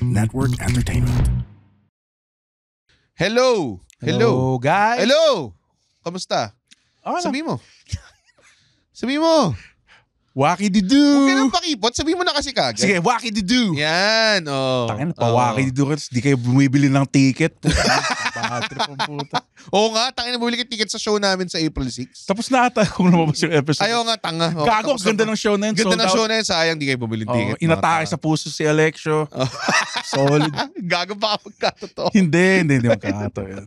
Network Entertainment. Hello! Hello, Hello guys! Hello! Kamusta? Oh, Sabi mo. Sabi mo. Wacky didu. Huwag ka nang pakipot. Sabi mo na kasi kagad. Sige, wacky didu. Yan, oh. Tangin, pa oh. wacky didu. Di kayo bumibili ng ticket. Pa-trip ang puta. Oo nga, tangin na bumili ka ticket sa show namin sa April 6. Tapos na ata kung lumabas yung episode. Ayaw nga, tanga. Oh, Gago, ganda ng show na yun. Ganda ng show na yun, sayang di kayo bumili ng ticket. inatake sa puso si Alexio. Solid. Gago pa magkatotoo. hindi, hindi, hindi magkatotoo yun.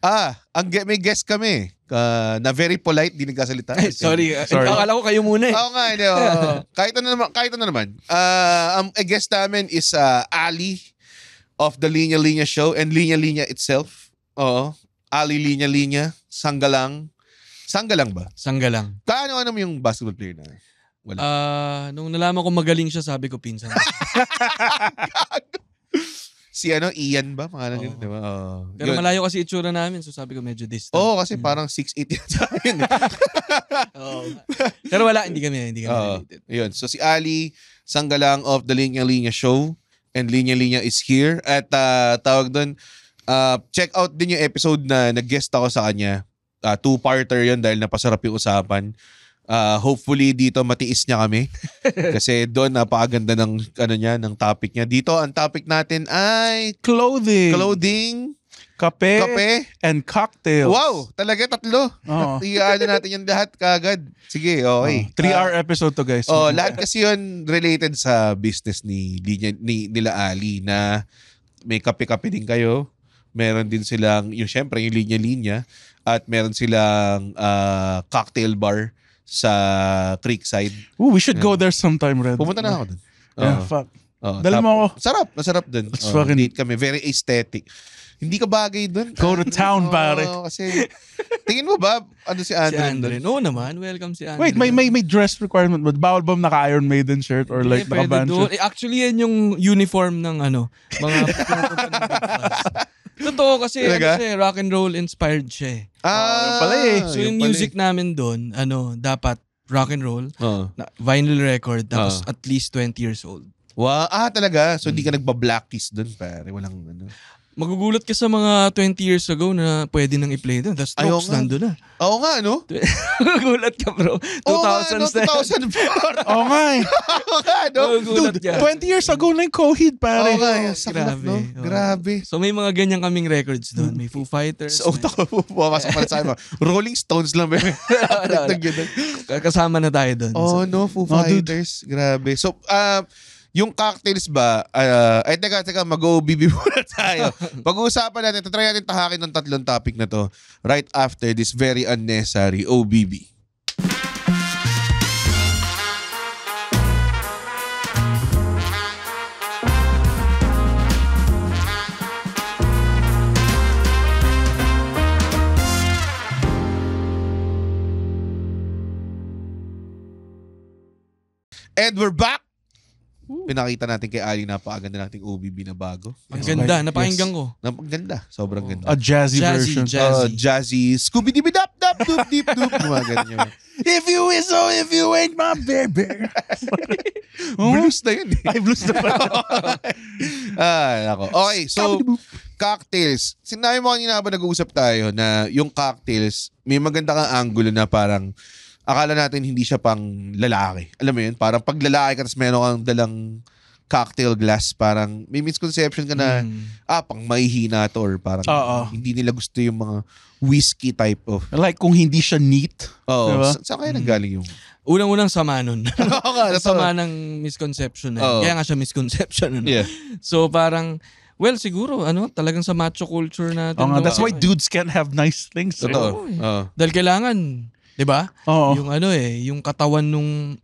Ah, ang may guest kami uh, na very polite, di nagkasalita. Ay, sorry, uh, sorry. Akala ko kayo muna eh. Oo nga, hindi. Oh. kahit ano naman, kahit ano naman. Uh, um, a guest namin is uh, Ali of the Linya Linya show and Linya Linya itself. Oo. Ali Linya Linya, Sanggalang. Sanggalang ba? Sanggalang. Kaano ano yung basketball player na? Wala. Ah, nung nalaman ko magaling siya, sabi ko pinsan. si ano, Ian ba? Pangalan Oo. nila, di ba? Oh. Pero Yun. malayo kasi itsura namin, so sabi ko medyo distant. Oo, kasi hmm. parang 6'8 yan sa akin. Pero wala, hindi kami, hindi kami Oo. related. Yun. So si Ali, Sanggalang of the Linya Linya Show and Linya Linya is here. At uh, tawag doon, uh, ah, check out din yung episode na nag-guest ako sa kanya. Uh, two-parter yun dahil napasarap yung usapan. Uh, hopefully dito matiis niya kami. Kasi doon napakaganda ng ano niya, ng topic niya. Dito ang topic natin ay clothing. Clothing kape, kape, and cocktails. Wow, talaga tatlo. Oh. I-ano natin yung lahat kagad. Sige, okay. Oh, three ah, hour uh, episode to guys. Oh, lahat kasi yun related sa business ni, ni, ni nila Ali na may kape-kape din kayo. Meron din silang, yung syempre, yung linya-linya. At meron silang uh, cocktail bar sa Creekside. Ooh, we should yeah. go mm. there sometime, Red. Pumunta na ako doon. Yeah, uh, fuck. Oh, Dala mo ako. Sarap. Masarap dun. Let's oh, fucking... Date kami. Very aesthetic. Hindi ka bagay dun. Go to town, oh, pare. Kasi, tingin mo ba, ano si Andren? Si Andren. Oo naman. Welcome si Andren. Wait, may, may, may dress requirement ba? Bawal ba naka-Iron Maiden shirt or like yeah, naka-band shirt? Eh, actually, yan yung uniform ng ano, mga Totoo kasi, ano Talaga? ano siya, eh, rock and roll inspired siya eh. Ah, uh, pala eh. So yung, yung eh. music namin doon, ano, dapat rock and roll, uh vinyl record, tapos uh at least 20 years old. Wow. Ah, talaga? So, hindi ka hmm. nagba-blacklist doon, pare. Walang ano. Magugulat ka sa mga 20 years ago na pwede nang i-play doon. The Strokes Ayaw nga. nando na. Oo nga, no? Magugulat ka bro. 2000 s nga, ano? na. Oo nga eh. Oo nga, ano? Magugulat ka. 20 years ago na yung COVID, pare. Oo nga, eh. Saklap, Grabe, no? Grabe. So may mga ganyan kaming records doon. May Foo Fighters. So utak ko, pumasok pa na sa akin, Rolling Stones lang, baby. Wala, wala. Kasama na tayo doon. So, Oh, no, Foo oh, Fighters. Grabe. So, ah, yung cocktails ba, uh, ay teka, teka, mag-OBB muna tayo. Pag-uusapan natin, tatry natin tahakin ng tatlong topic na to right after this very unnecessary OBB. And we're back Hmm. Pinakita natin kay Ali napakaganda nating OBB na bago. Ang yes. ganda, napakinggan ko. Napakaganda, sobrang oh. ganda. A jazzy, jazzy version. Jazzy. Uh, jazzy. Scooby dooby dap dap doop deep doop. Mga ganyan. If you is so, oh, if you ain't my baby. oh? Blues na yun. Eh. Ay, blues na pala. ah, nako. Okay, so cocktails. Sinabi mo kanina ba nag-uusap tayo na yung cocktails, may maganda kang angulo na parang akala natin hindi siya pang lalaki. Alam mo yun? Parang pag lalaki ka, tapos meron kang dalang cocktail glass, parang may misconception ka na, mm. ah, pang mahihina to or parang Uh-oh. hindi nila gusto yung mga whiskey type of. Like kung hindi siya neat. Oo. Diba? Sa- saan kaya mm. nanggaling yung... Unang-unang sama nun. Oo nga. sama ng misconception. Eh. Kaya nga siya misconception. Ano? Yeah. So parang, Well, siguro, ano, talagang sa macho culture natin. Oh, no? that's why dudes can't have nice things. Eh. Totoo. Eh. Oh. Dahil kailangan, 'Di ba? Yung ano eh, yung katawan nung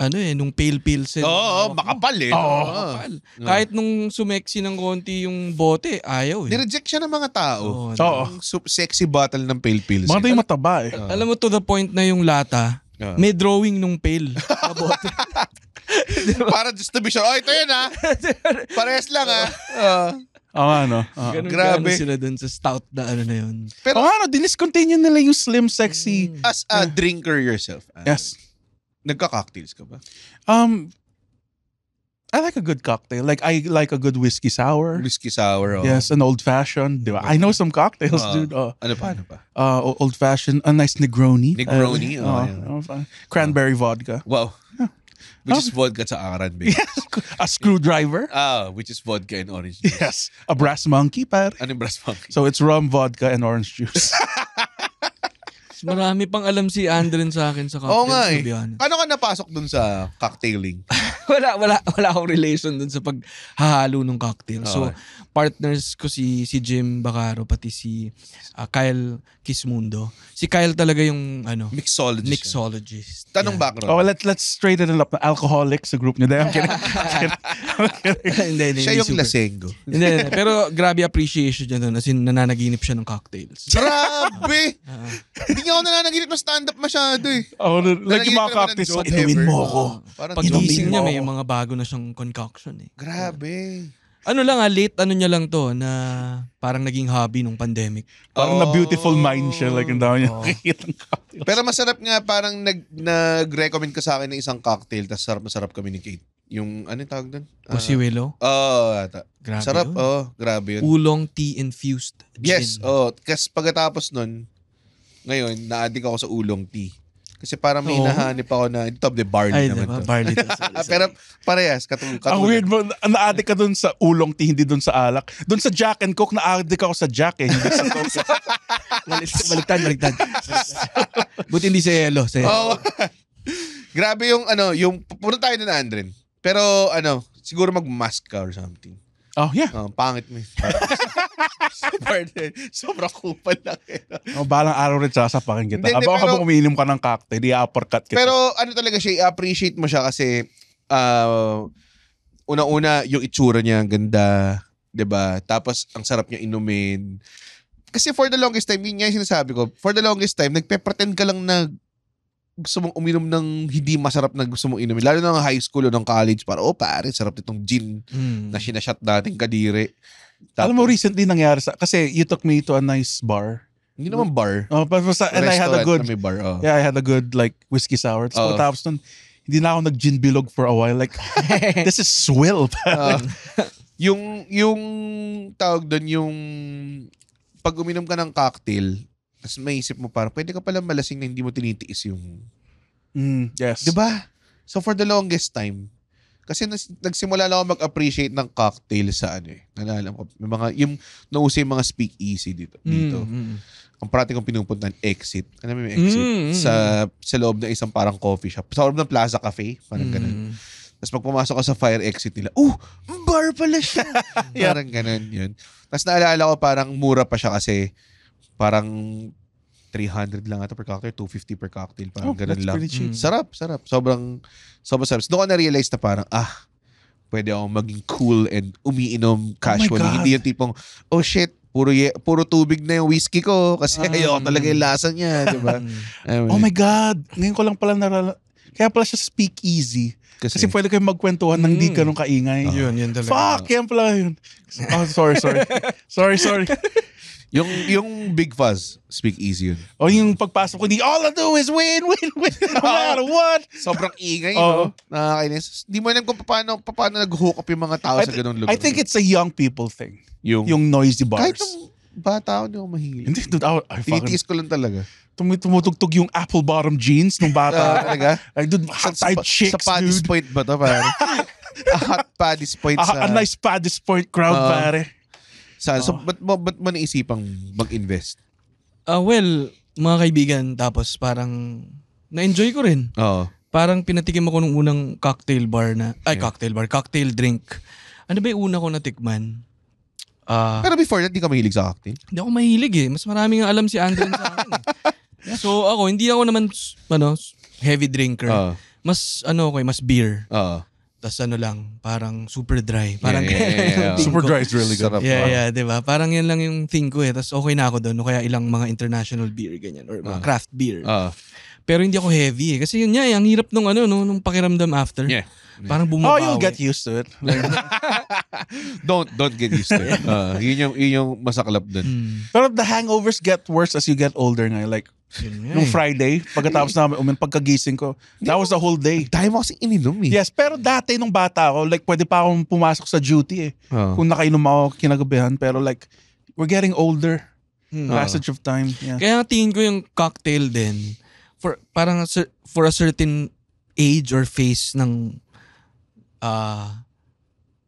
ano eh, nung pale pale Oo, oh, oh, makapal eh. Oo, oh, makapal. Oh. Kahit nung sumeksi ng konti yung bote, ayaw eh. Nireject siya ng mga tao. Oo. Oh, oh. Sup- sexy bottle ng pale pale set. Mga mataba eh. Oh. Alam mo to the point na yung lata, oh. may drawing nung pale na bote. diba? Para just to be sure, oh ito yun ah. Parehas lang ah. Uh. Oo, ano. Oo. Ganun Grabe. Ganun sila dun sa stout na ano na yun. Pero, Pero ah, ano, diniscontinue nila yung slim, sexy. Mm. as a drinker yourself, ah, Yes. nagka-cocktails ka ba? Um, I like a good cocktail. Like, I like a good whiskey sour. Whiskey sour. Oh. Yes, an old fashioned. Di ba? I know some cocktails, Oo. Oh. dude. Oh, Ano pa, ano pa? uh, old fashioned, a nice Negroni. Negroni, uh, oh, oh, yeah. oh, Cranberry vodka. Wow. Which is um, vodka sa aran, A screwdriver. Ah, which is vodka and orange juice. Yes. A brass monkey, pare. Ano yung brass monkey? So it's rum, vodka, and orange juice. Marami pang alam si Andren sa akin sa cocktails. Oo nga eh. Ano ka napasok dun sa cocktailing? wala, wala, wala akong relation dun sa paghahalo ng cocktail. So, partners ko si si Jim Bacaro, pati si ah, Kyle Mundo. Si Kyle talaga yung ano, mixologist. mixologist. Tanong yeah. background. Oh, let's let's straighten it up. Alcoholic sa group niyo. I'm kidding. Hindi, hindi. Siya yung lasengo. Hindi, Pero grabe appreciation niya doon. As in, nananaginip siya ng cocktails. Grabe! Ah. Hindi nga ako nananaginip ng stand-up masyado eh. Oh, like yung mga cocktails. Inumin mo ako. Pag gising niya, may mga bago na siyang concoction eh. Grabe. Ano lang ah, late ano niya lang to na parang naging hobby nung pandemic. Parang na oh. beautiful mind siya like ang dami niya oh. nakikitang cocktails. Pero masarap nga parang nag nag-recommend ka sa akin ng isang cocktail tas sarap masarap communicate. Yung ano yung tawag doon? Ah. Posiwelo? Uh, Oo, oh, ata. Grabe sarap, yun. oh, grabe yun. Oolong tea infused gin. Yes, oh, kasi pagkatapos nun, ngayon, na-addict ako sa oolong tea. Kasi parang may Oo. hinahanip ako na ito, de barley Ay, naman diba? to. Barley. to. Pero parehas, katul Ang katulad. weird mo, na-addict ka dun sa ulong tea, hindi dun sa alak. Dun sa Jack and Coke, na-addict ako sa Jack eh. Hindi sa Coke. Balik- Baligtad, baligtad. Buti hindi sa yellow. Sa yellow. Oo. Grabe yung ano, yung puno tayo na Andren. Pero ano, siguro mag-mask ka or something. oh, yeah. Oh, pangit mo. Pardon. Sobrang kupal lang. Eh. No, balang araw rin sasapakin kita. Hindi, ako habang, umiinom ka ng cocktail, i-uppercut kita. Pero ano talaga siya, i-appreciate mo siya kasi uh, una-una yung itsura niya, ang ganda. 'di ba? Tapos ang sarap niya inumin. Kasi for the longest time, yun nga yung sinasabi ko, for the longest time, nagpe-pretend ka lang na gusto mong uminom ng hindi masarap na gusto mong inumin. Lalo na ng high school o ng college, para, oh pare, sarap nitong gin mm. na sinashot natin kadiri. Tapos, Alam mo, recently nangyari sa... Kasi you took me to a nice bar. Hindi naman bar. Oh, but basta, and I had a good... May bar, oh. Yeah, I had a good like whiskey sour. Tapos, oh. tapos nun, hindi na ako nag-gin bilog for a while. Like, this is swill. uh, yung, yung tawag doon, yung pag uminom ka ng cocktail, tapos may isip mo parang, pwede ka pala malasing na hindi mo tinitiis yung... Mm, yes. Diba? So for the longest time, kasi nas, nagsimula lang ako mag-appreciate ng cocktail sa ano eh. Nalalam ko, may mga, yung nausa yung mga speakeasy dito. Mm, dito. Mm-hmm. Ang parati kong pinupuntan, exit. Ano may exit? Mm-hmm. Sa, sa loob ng isang parang coffee shop. Sa loob ng Plaza Cafe, parang mm-hmm. ganun. Tapos pag pumasok ka sa fire exit nila, oh, bar pala siya. parang ganun yun. Tapos naalala ko parang mura pa siya kasi parang 300 lang ata per cocktail, 250 per cocktail. Parang oh, ganun lang. Mm. Sarap, sarap. Sobrang, sobrang sarap. Doon ko na-realize na parang, ah, pwede akong maging cool and umiinom casually. Oh Hindi yung tipong, oh shit, puro ye, puro tubig na yung whiskey ko kasi um, ayoko talaga yung lasa niya, di ba? anyway. Mm. Oh my God! Ngayon ko lang pala narala... Kaya pala siya speak easy. Kasi, kasi pwede kayo magkwentuhan mm. ng di mm. ganun kaingay. Oh. Yun, yun talaga. Fuck! Yan pala yun. Oh, sorry, sorry. sorry, sorry. Yung, yung Big Fuzz, Speak Easy yun. O yung pagpasok ko, di, all I do is win, win, win, no matter what. Sobrang ingay, oh. no? Nakakainis. Di mo alam kung paano, paano nag-hook up yung mga tao I sa ganung lugar. I think it's a young people thing. Yung, yung noisy bars. Kahit nung bata ako, di ako mahilig. Hindi, dude, I, I fucking... Tinitiis ko lang talaga. Tum tumutugtog yung apple bottom jeans nung bata. Uh, talaga? Like, dude, hot side chicks, sa dude. point ba to, pare? a hot paddy's point. A, sa... a nice paddy's point crowd, uh, pare. Saan? So, ba't, ba't, ba't mo naisipang mag-invest? Uh, well, mga kaibigan, tapos parang na-enjoy ko rin. Oo. Parang pinatikim ako nung unang cocktail bar na, ay yeah. cocktail bar, cocktail drink. Ano ba yung una ko natikman? Uh, Pero before that, di ka mahilig sa cocktail? Hindi ako mahilig eh. Mas maraming alam si Andren sa akin. Eh. So ako, hindi ako naman ano, heavy drinker. Uh, mas ano ko, eh, mas beer. Uh, tas ano lang, parang super dry. Parang yeah, yeah, yeah, yeah. super dry is really good. yeah, ah. yeah, di ba? Parang yan lang yung thing ko eh. Tapos okay na ako doon. O kaya ilang mga international beer, ganyan. Or mga uh, craft beer. Uh, Pero hindi ako heavy eh. Kasi yun niya, eh, ang hirap nung ano, no, nung pakiramdam after. Yeah. Parang bumabawi. Oh, you'll get used to it. don't don't get used to it. Uh, yun, yung, yun yung masaklap dun. Hmm. Pero the hangovers get worse as you get older nga. Like, yun nung eh. Friday, pagkatapos namin, umin, pagkagising ko, that was the whole day. Dahil mo kasi ininom eh. Yes, pero dati nung bata ako, like pwede pa akong pumasok sa duty eh. Uh. Kung nakainom ako kinagabihan, pero like, we're getting older. Hmm. Passage uh. of time. Yeah. Kaya tingin ko yung cocktail din, for, parang for a certain age or phase ng uh,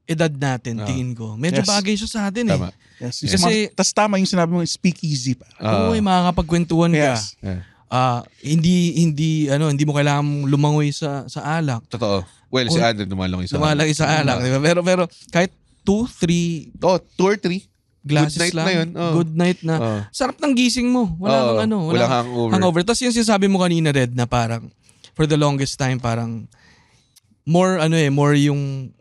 edad natin, uh, tingin ko. Medyo yes. bagay siya sa atin eh. tama. eh. Yes, yes. Kasi, Tapos tama yung sinabi mo, easy pa. Uh, Oo, eh, ah. makakapagkwentuhan yes. ka. Yeah. Uh, hindi hindi ano hindi mo kailangan lumangoy sa sa alak. Totoo. Well, o, si Adam lumalangoy sa lumalangoy alak. Lumalangoy sa alak, diba? Pero pero kahit 2 3 oh, 2 or 3 glasses good night lang. Na yun. Oh. Good night na. Oh. Sarap ng gising mo. Wala oh. ano, wala, wala hangover. hangover. Tapos yung sinasabi mo kanina red na parang for the longest time parang more ano eh, more yung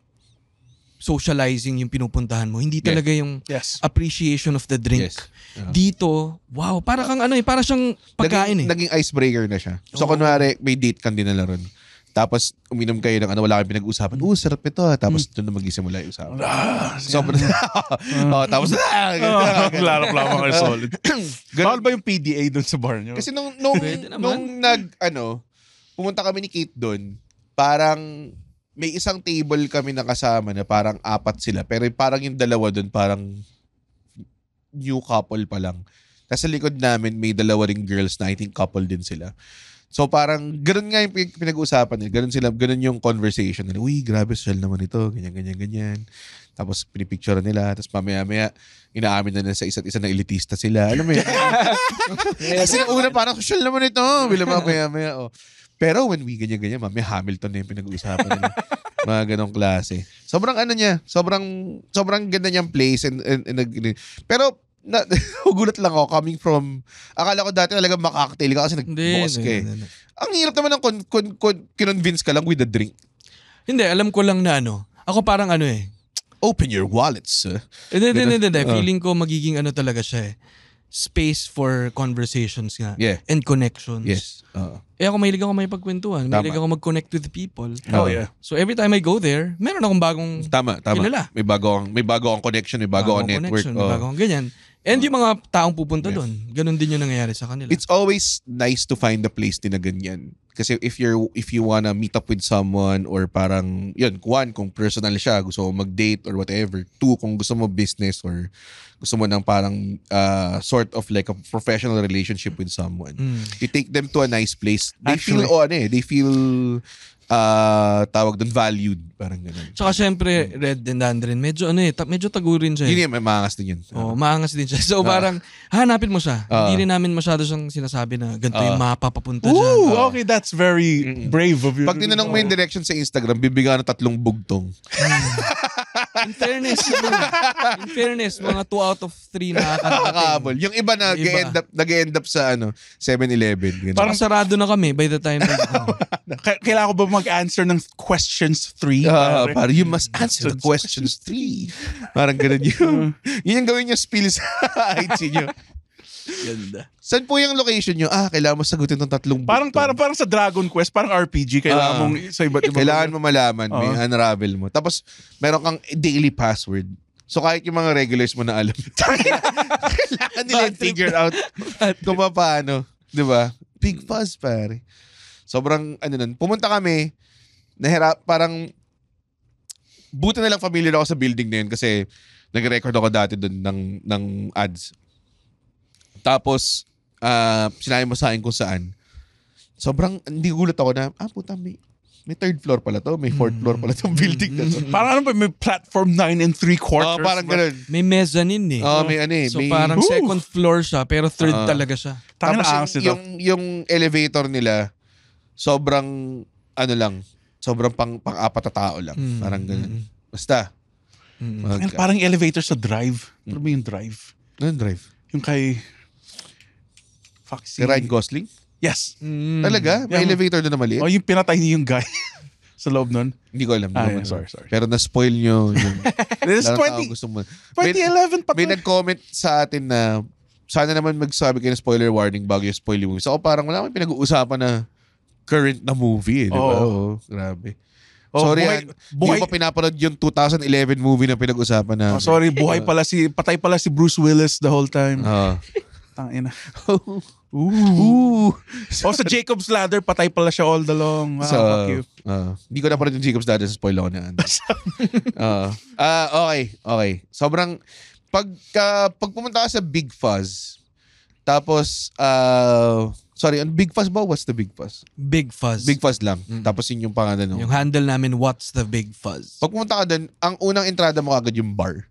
socializing yung pinupuntahan mo. Hindi talaga yung yes. appreciation of the drink. Yes. Uh-huh. Dito, wow, para kang ano eh, para siyang pagkain naging, eh. Naging icebreaker na siya. So oh. kunwari, may date kang dinalaron. Tapos uminom kayo ng ano, wala kayong pinag-usapan. Oo, sarap ito. Ah. Tapos mm. doon na magisimula yung usapan. Ah, so, uh, oh, tapos, ah, oh, ah, ah, larap lamang kayo solid. Bawal ba yung PDA doon sa bar niyo? Kasi nung, nung, nung nag, ano, pumunta kami ni Kate doon, parang may isang table kami nakasama na parang apat sila. Pero parang yung dalawa doon, parang new couple pa lang. Tapos sa likod namin, may dalawa ring girls na I think couple din sila. So parang ganun nga yung pinag-uusapan nila. Ganun sila, ganun yung conversation nila. Uy, grabe social naman ito. Ganyan, ganyan, ganyan. Tapos pinipicture nila. Tapos mamaya-maya, inaamin na nila sa isa't isa na elitista sila. Alam mo yun? Kasi una parang social naman ito. Bila mamaya-maya. Oh. Pero when we ganyan-ganyan, may Hamilton na yung pinag-uusapan nila. mga ganong klase. Sobrang ano niya, sobrang sobrang ganda niyang place and, and, and, and pero na, gulat lang ako coming from akala ko dati talaga makaktail ka kasi nagbukas ka eh. Ang hirap naman ng con, con, con, kinonvince ka lang with the drink. Hindi, alam ko lang na ano. Ako parang ano eh. Open your wallets. Hindi, hindi, hindi. Uh. Feeling ko magiging ano talaga siya eh space for conversations nga yeah. and connections. Yes. Uh-huh. Eh ako mahilig ako may pagkwentuhan, tama. mahilig ako mag-connect with people. Oh yeah. So every time I go there, meron akong bagong tama, tama. kilala. May bago akong may bago akong connection, may bago akong network. Connection, oh. May bago oh. akong ganyan. And yung mga taong pupunta yes. doon, ganun din yung nangyayari sa kanila. It's always nice to find a place din na ganyan. Kasi if you're if you wanna meet up with someone or parang yun, one kung personal siya, gusto mo mag-date or whatever. Two kung gusto mo business or gusto mo ng parang uh, sort of like a professional relationship with someone. Mm. You take them to a nice place. They Actually, feel oh, ano eh, they feel uh, tawag doon, valued. Parang ganun. Tsaka syempre, Red and Dendandrin, medyo ano eh, ta- medyo tagurin siya. Hindi, eh. may maangas din yun. Oo, oh, maangas din siya. So ah. parang, hanapin mo siya. Ah. Hindi rin namin masyado siyang sinasabi na ganito yung ah. mapa papunta dyan. Ooh, okay, that's very brave of you. Pag tinanong mo yung direction sa Instagram, bibigyan ka ng tatlong bugtong. Mm. In fairness, in fairness, mga 2 out of 3 na nakakabol. Yung iba na nag-end up, nag-end up sa ano, 7-Eleven. Parang sarado na kami by the time. Na, Kailangan ko ba mag-answer ng questions 3? Uh, parang you must answer the questions 3. Parang ganun yung, yun yung gawin nyo spill sa IT nyo. Ganda. Saan po yung location nyo? Ah, kailangan mo sagutin ng tatlong Parang, button. parang, parang sa Dragon Quest, parang RPG. Kailangan Ah. mong sa iba't ibang... Kailangan mo malaman, may Oo. unravel mo. Tapos, meron kang daily password. So, kahit yung mga regulars mo na alam, kailangan nila figure out kung paano. Di ba? Big fuzz, pare. Sobrang, ano nun, pumunta kami, nahirap, parang, buti na lang familiar ako sa building na yun kasi nag-record ako dati doon ng, ng ads. Tapos, uh, sinabi mo sa akin kung saan. Sobrang, hindi gulat ako na, ah, puta, may, may third floor pala to, may fourth floor pala tong mm. building na to. Mm. parang ano ba, may platform 9 and 3 quarters. Oh, parang ganun. May mezzanine eh. Oh, may ano eh. So may, parang Oof. second floor siya, pero third uh, talaga siya. Tapos yung, yung, yung elevator nila, sobrang, ano lang, sobrang pang, pang-apat na tao lang. Mm. Parang ganun. Basta. Mm. Parang, parang elevator sa drive. Mm. Pero may yung drive. Ano drive? Yung kay Fuck, si... Ryan Gosling? Yes. Mm. Talaga? May yeah, elevator doon na maliit? Oh, yung pinatay niyo yung guy sa loob nun. Hindi ko alam. Ah, sorry, sorry. Pero na-spoil niyo yung... This 20, gusto mo. 2011 pa to. May nag-comment sa atin na sana naman magsabi kayo ng spoiler warning bago yung spoil yung movie. So, parang wala kami pinag-uusapan na current na movie. Eh, di ba? Oo. grabe. Oh, sorry, buhay, yan. Ah, buhay. Hindi pa pinapanood yung 2011 movie na pinag-usapan na. Oh, sorry, buhay pala si, patay pala si Bruce Willis the whole time. Oh tang ina. Ooh. Ooh. o oh, Jacob's Ladder, patay pala siya all the long. Wow, so, fuck you. Ah, hindi uh, ko na pala yung Jacob's Ladder, sa spoil ako niyan. uh, ah, uh, ah, okay, okay. Sobrang, pag, uh, pag pumunta ka sa Big Fuzz, tapos, uh, Sorry, on Big Fuzz ba? What's the Big Fuzz? Big Fuzz. Big Fuzz lang. Mm. Tapos yun yung pangalan. No? Yung handle namin, What's the Big Fuzz? Pag pumunta ka dun, ang unang entrada mo agad yung bar.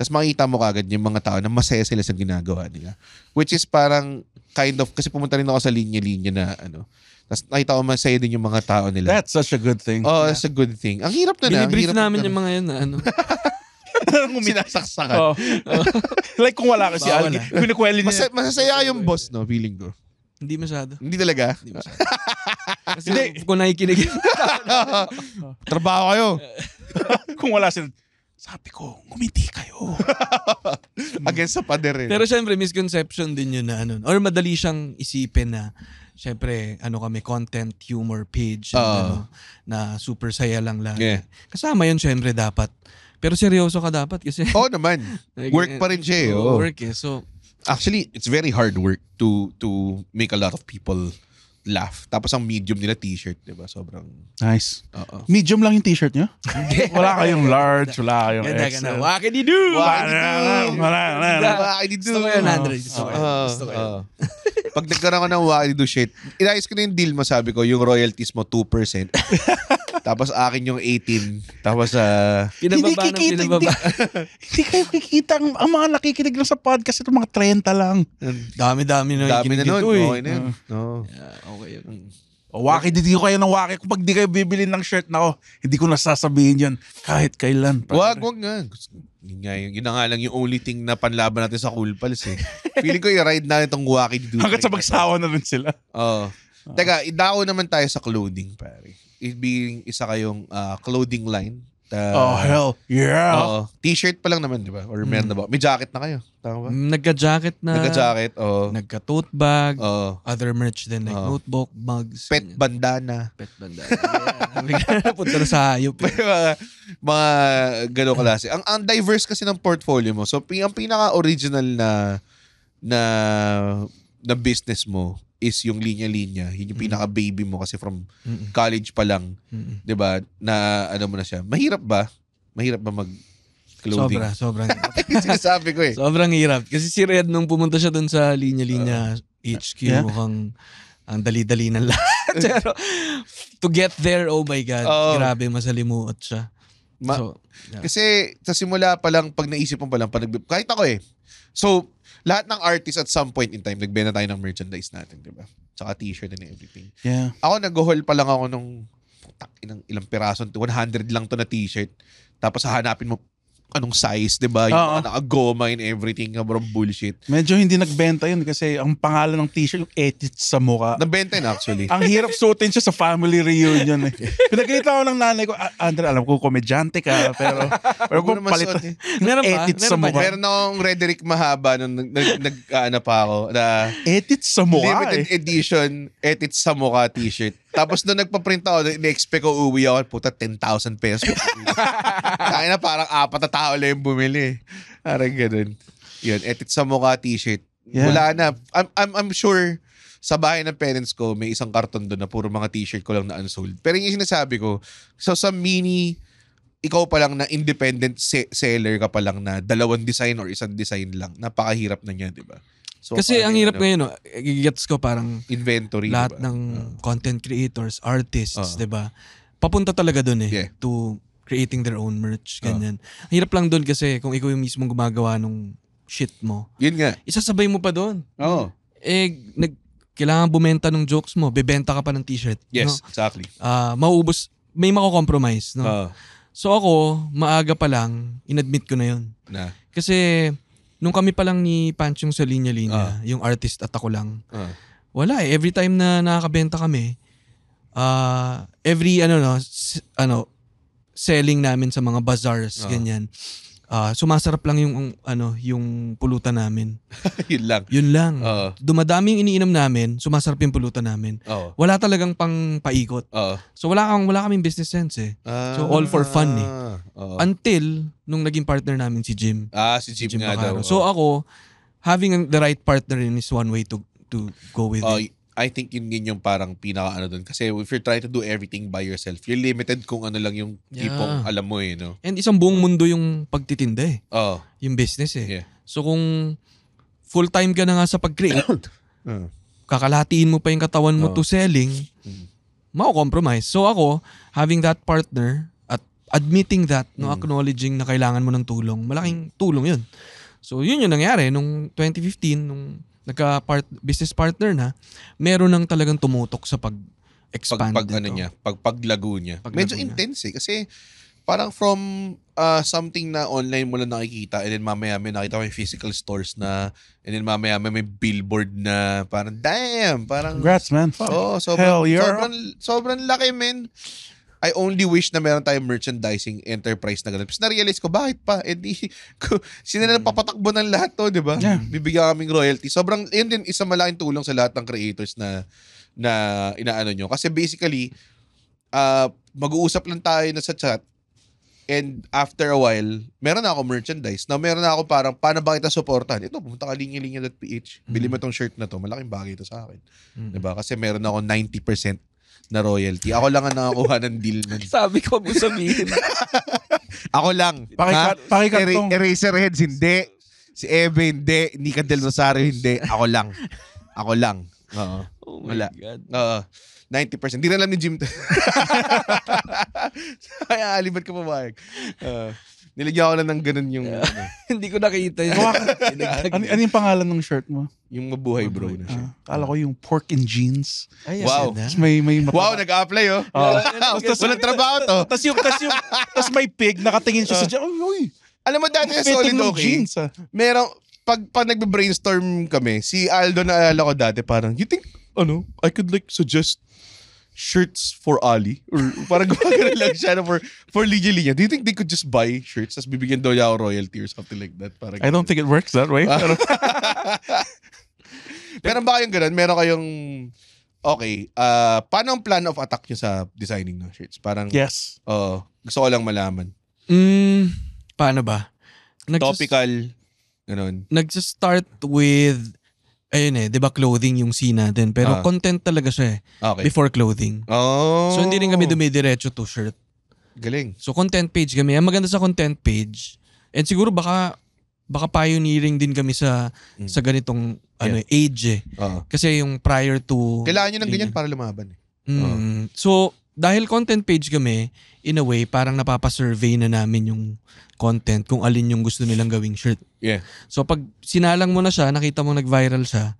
Tapos makita mo kagad yung mga tao na masaya sila sa ginagawa nila. Which is parang kind of, kasi pumunta rin ako sa linya-linya na ano, tapos nakita ko masaya din yung mga tao nila. That's such a good thing. Oh, yeah. that's a good thing. Ang hirap na ah. na. Binibrief namin na. yung mga yun na ah, ano. Sinasaksakan. Oh, oh. like kung wala kasi Algi, pinukweli ah. niya. Masaya, masasaya yung boss, no? Feeling ko. Hindi masyado. Hindi talaga? Hindi masyado. kasi hindi. kung nakikinig. Trabaho kayo. kung wala sila, sabi ko, ngumiti kayo. Against sa pader eh. Pero syempre, misconception din yun na ano. Or madali siyang isipin na, syempre, ano kami, content, humor page, uh, ano, na super saya lang lang. Yeah. Kasama yun syempre dapat. Pero seryoso ka dapat kasi. Oo oh, naman. work pa rin siya eh. Oh. Work eh. So, Actually, it's very hard work to to make a lot of people laugh. Tapos ang medium nila t-shirt, 'di ba? Sobrang Nice. Oo. Medium lang yung t-shirt niyo? wala kayong large, wala kayong Ganda, ganda. XL. What can you do? What Wala, can you do? wala, wala, wala. Wala, hindi Gusto ko yun, ah. Andre. Gusto ko yun. Pag nagkaroon ko ng Wally Do shit, inayos ko na yung deal mo, sabi ko, yung royalties mo 2%. Tapos akin yung 18. Tapos uh, pinababa hindi kikita. Ng pinababa. Hindi, hindi kayo kikita. Ang, ang mga nakikinig lang sa podcast, ito mga 30 lang. Dami-dami na Dami na nun. Eh. Okay na yun. No. Ah. okay yun. O waki, hindi ko kayo ng waki. Kapag di kayo bibili ng shirt na ko, hindi ko nasasabihin yun. Kahit kailan. Wag, wag nga. Yun yun, yun na nga lang yung only thing na panlaban natin sa Cool Pals eh. Feeling ko i-ride na itong waki. Hanggat sa magsawa na rin sila. Oo. Oh. Teka, idao naman tayo sa clothing, pare being isa kayong uh, clothing line. Uh, oh, hell. Yeah. Oo. T-shirt pa lang naman, di ba? Or meron mm. na ba? May jacket na kayo. Tama ba? Mm, nagka-jacket na. Nagka-jacket, oo. Oh. Nagka-tote bag. Oh. Other merch din, like oh. notebook, mugs. Pet ganyan. bandana. Pet bandana. yeah. Punta na sa hayop. Eh. mga, mga gano'ng klase. Ang, ang diverse kasi ng portfolio mo. So, ang pinaka-original na na na business mo is yung linya-linya. Yun yung pinaka-baby mo kasi from college pa lang. Mm-mm. 'Di ba? Na ano mo na siya. Mahirap ba? Mahirap ba mag clothing? Sobra, sobrang hirap. Sinasabi ko eh. Sobrang hirap. Kasi si Red nung pumunta siya dun sa linya-linya HQ, uh, yeah. mukhang ang dali-dali ng lahat. Pero to get there, oh my God, oh. grabe, masalimuot siya. Ma- so, yeah. Kasi sa simula pa lang, pag naisip mo pa lang, pag nag- kahit ako eh. So, lahat ng artist at some point in time, nagbenta tayo ng merchandise natin, di ba? Tsaka t-shirt and everything. Yeah. Ako, nag-haul pa lang ako nung putak, ilang, ilang piraso, 100 lang to na t-shirt. Tapos hahanapin mo, anong size, 'di ba? Yung Oo. mga nakagoma and everything, sobrang bullshit. Medyo hindi nagbenta yun kasi ang pangalan ng t-shirt, yung edit sa mukha. Nabenta yun actually. ang hirap suotin siya sa family reunion eh. Pinagkita ko ng nanay ko, "Ah, Andre, alam ko komedyante ka, pero pero kung naman palit suot eh. Meron pa? edit sa Meron mukha. Meron akong Rederick mahaba nung nag, nag, nag ano pa ako na Edit sa mukha limited eh. edition edit sa mukha t-shirt. Tapos nung nagpa-print ako, na-expect ko uwi ako, puta 10,000 pesos. Kaya na parang apat na tao lang yung bumili. Parang ganun. Yun, edit sa mukha t-shirt. Yeah. Wala na. I'm, I'm, I'm sure sa bahay ng parents ko, may isang karton doon na puro mga t-shirt ko lang na unsold. Pero yung sinasabi ko, so sa mini, ikaw pa lang na independent se- seller ka pa lang na dalawang design or isang design lang, napakahirap na niya, di ba? So, Kasi ang hirap ngayon, no, eh, gets ko parang inventory. Lahat diba? ng uh. content creators, artists, uh. 'di ba? Papunta talaga doon eh yeah. to creating their own merch, ah. ganyan. Uh. Ang hirap lang doon kasi kung ikaw yung mismo gumagawa ng shit mo. Yun nga. Isasabay mo pa doon. Oo. Oh. Eh nag kailangan bumenta ng jokes mo, bebenta ka pa ng t-shirt. Yes, no? exactly. Ah, uh, mauubos, may mako-compromise, no? Uh. So ako, maaga pa lang, inadmit ko na 'yon. Na. Kasi nung kami pa lang ni Panchong sa Linya Linya, uh. yung artist at ako lang, uh. wala eh. Every time na nakakabenta kami, uh, every ano no, s- ano, selling namin sa mga bazaars, uh. ganyan uh, sumasarap lang yung ano yung pulutan namin. yun lang. Yun lang. Uh-oh. iniinom namin, sumasarap yung pulutan namin. uh Wala talagang pang paikot. uh So wala kang wala kaming business sense eh. uh So all for fun eh. uh Until nung naging partner namin si Jim. Ah, si Jim, si Jim nga daw. So ako having the right partner in is one way to to go with uh, it. I think yun din yung parang pinaka ano dun. Kasi if you're trying to do everything by yourself, you're limited kung ano lang yung yeah. tipong alam mo eh, no? And isang buong mundo yung pagtitinda eh. Oh. Yung business eh. Yeah. So kung full-time ka na nga sa pag-create, hmm. kakalatiin mo pa yung katawan mo oh. to selling, mm. mako-compromise. So ako, having that partner at admitting that, mm. no hmm. acknowledging na kailangan mo ng tulong, malaking tulong yun. So yun yung nangyari nung 2015, nung nagka part, business partner na, meron nang talagang tumutok sa pag expand pag, pag ano niya, pag paglago niya. Paglago Medyo niya. intense eh kasi parang from uh, something na online mo lang nakikita and then mamaya may nakita ko yung physical stores na and then mamaya may, may billboard na parang damn parang congrats man oh, sobrang, Hell, you're sobrang, sobrang laki man I only wish na meron tayong merchandising enterprise na ganun. Tapos na-realize ko, bakit pa? Eh di, sila na papatakbo ng lahat to, di ba? Yeah. Bibigyan kaming royalty. Sobrang, yun din, isang malaking tulong sa lahat ng creators na na inaano nyo. Kasi basically, uh, mag-uusap lang tayo na sa chat and after a while, meron na ako merchandise na meron na ako parang, paano ba kita supportahan? Ito, pumunta ka linyalinya.ph, mm bili mo mm. tong shirt na to, malaking bagay ito sa akin. Mm-hmm. Diba? Kasi meron na ako 90% na royalty. Ako lang ang nakakuha ng deal nun. Sabi ko, mo sabihin. Ako lang. Pakikat, ha? pakikat er- Eraser heads, hindi. Si Eve, hindi. Nika Del Rosario, hindi. Ako lang. Ako lang. Oo. Oh my Wala. God. Oo. 90%. Hindi na alam ni Jim. Kaya ah, alibad ka pa ba? Uh, Niligyan ko na ng ganun yung... Yeah. ano. Hindi ko nakita yun. ano, ano yung pangalan ng shirt mo? Yung mabuhay bro na siya. Ah, kala ko yung pork and jeans. Ay, Wow. Tapos may, may mata- Wow, nag-apply oh. Oo. Ah. Walang trabaho to. Tapos yung, tas yung, tas may pig, nakatingin siya sa ah. dyan. Uy, uy. Alam mo dati sa Solid Okay, jeans ah. merong, pag, pag nagbe-brainstorm kami, si Aldo na ko dati, parang, you think, ano, I could like suggest shirts for Ali or parang gumagano lang siya for for Linya Linya. Do you think they could just buy shirts as bibigyan daw niya ako royalty or something like that? Parang I don't think it works that way. Ah. Pero Meron ba kayong ganun? Meron kayong Okay, uh, paano ang plan of attack niyo sa designing ng shirts? Parang, yes. Oo. Uh, gusto ko lang malaman. Mm, paano ba? Nag Topical, ganun. Nag-start with ayun eh, 'di ba clothing yung scene din, pero Ah. content talaga siya eh Okay. before clothing. Oh. So hindi rin kami dumidiretso to shirt. Galing. So content page kami. Ang maganda sa content page and siguro baka baka pioneering din kami sa hmm. sa ganitong ano eh, age eh. Oo. Kasi yung prior to Kailangan nyo ng ganyan para lumaban. eh. Mm. So dahil content page kami, in a way, parang napapasurvey na namin yung content kung alin yung gusto nilang gawing shirt. Yeah. So pag sinalang mo na siya, nakita mo nag-viral siya,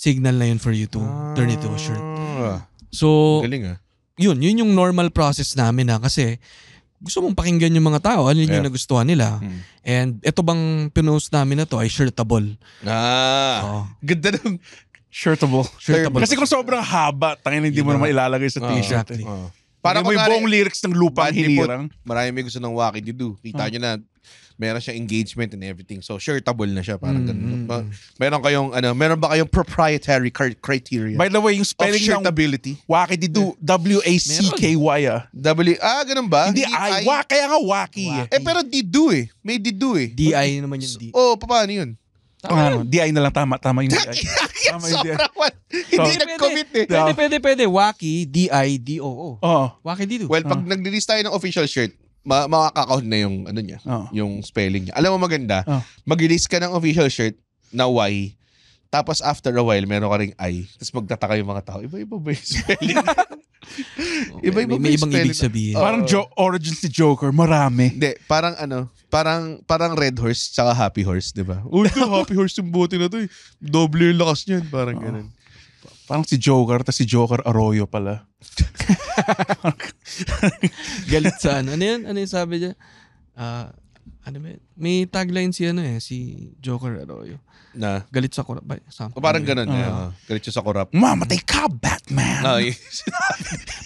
signal na yun for you to ah, turn it to a shirt. Ah. So, galing ah. Yun, yun yung normal process namin na ah, Kasi gusto mong pakinggan yung mga tao, alin yeah. yung nagustuhan nila. Hmm. And ito bang pinost namin na to ay shirtable. Ah, so, ganda ng, Shirtable. Shirtable. Kasi kung sobrang haba, tangin hindi mo naman ilalagay sa ah, t-shirt. eh. Oo. Ah. Para Para mo yung kunwari, buong lyrics ng lupang hinirang. Marami may gusto ng Wacky do. Kita ah. nyo na, meron siyang engagement and everything. So, shirtable na siya. Parang mm. ganun. Ma- Meron kayong, ano, meron ba kayong proprietary criteria By the way, yung spelling ng shirtability? Waki do, W-A-C-K-Y ah. W, ah, ganun ba? Hindi I, wa, kaya nga Waki eh. eh. pero pero do eh. May do eh. DI naman yung D. Oh, paano yun? Tama ano, DI na lang tama, tama yung DI. tama yung DI. Hindi so, nag-commit eh. Pwede, pwede, pwede. Waki, DI, DOO. Oo. Waki dito. Well, pag oh. nag-release tayo ng official shirt, ma makaka-count na yung ano niya, oh. yung spelling niya. Alam mo maganda, oh. mag-release ka ng official shirt na Y, tapos after a while, meron ka ring I, tapos magtataka yung mga tao, iba-iba ba yung spelling? Okay. Iba iba may, may ibang ibig sabihin. Uh, parang jo- origins ni Joker, marami. Hindi, parang ano, parang parang Red Horse tsaka Happy Horse, 'di ba? Uy, to Happy Horse yung bote na 'to. Eh. Doble yung lakas niyan, parang uh, ganun. Parang si Joker, tapos si Joker Arroyo pala. Galit sa ano. Ano yan? Ano yung sabi niya? Uh, ano ba, may tagline si ano eh, si Joker Arroyo. Na? Galit sa korap. O parang ganun. Uh, yeah. Galit siya sa korap. Mamatay ka, Batman! No,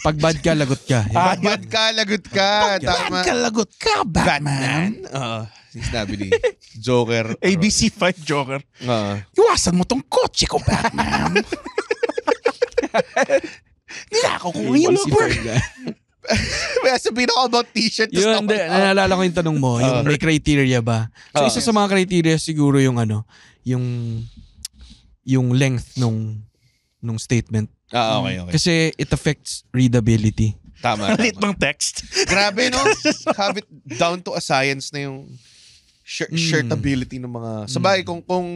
Pag bad ka, lagot ka. Yeah. Pag bad ka, lagot ka. Pag bad ka, lagot ka, Batman! Batman? Uh, sinabi ni Joker. ABC 5 Joker. Uh, Iwasan mo tong kotse ko, Batman! ako ko yung Uber. may sabihin all about t-shirt. Yun, de, naalala ko yung tanong mo, yung uh, may criteria ba? So, uh, isa sa mga criteria siguro yung ano, yung yung length nung nung statement. Ah, okay, okay. Kasi it affects readability. Tama. Lit bang text? Grabe, no? Have it down to a science na yung shir- mm. shirtability ng mga... Sabay, mm. kung, kung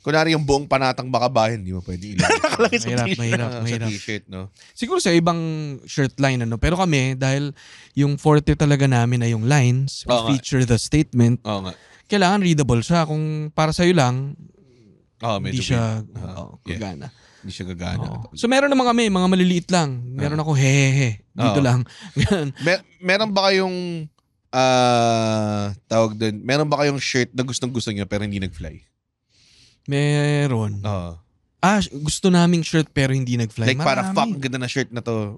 Kunwari yung buong panatang baka bakabahin, hindi mo pwede ilan. Nakalagay sa mahirap, t-shirt. Mahirap, mahirap. Sa t-shirt, no? Siguro sa ibang shirt line, ano. Pero kami, dahil yung forte talaga namin ay yung lines, we nga. feature the statement, Oo nga. kailangan readable siya. Kung para sa'yo lang, Oo, medyo hindi siya weird. Ah, oh, yeah. Hindi siya gagana. Oo. So meron naman kami, mga maliliit lang. Meron ako, hehehe, dito Oo. lang. Mer- meron ba kayong ah tawag doon, meron ba kayong shirt na gustong gusto niya pero hindi nag-fly? Meron. Oo. Ah, gusto naming shirt pero hindi nag-fly. Like para fuck, ganda na shirt na to.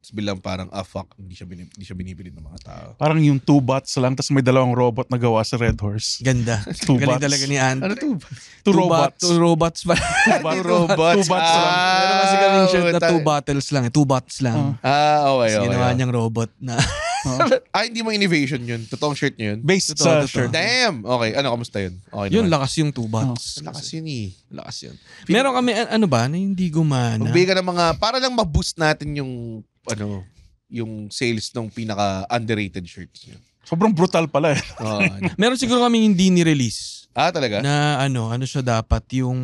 Tapos bilang parang, ah fuck, hindi siya, binib- hindi siya binibili ng mga tao. Parang yung two bots lang, tapos may dalawang robot na gawa sa Red Horse. Ganda. Two Galing bots. talaga ni Ant. Ano to? Two, robots. Two robots pa. Two bots. robots. Two bots lang. Meron kasi kaming shirt na two bottles lang. Eh. Two bots lang. Ah, okay, Tapos okay. ginawa okay. niyang robot na Huh? Ah, Ay, hindi mo innovation yun. Totoong shirt nyo yun. Based Totoo, sa totoo. shirt. Damn! Okay, ano, kamusta yun? Okay Yun, naman. lakas yung two oh, bucks. Lakas yun eh. Lakas yun. Meron kami, ano ba, na hindi gumana. Magbigay ka ng mga, para lang ma-boost natin yung, ano, yung sales ng pinaka-underrated shirts yun. Sobrang brutal pala eh. Oo, ano. Meron siguro kami hindi ni-release. ah, talaga? Na ano, ano siya dapat, yung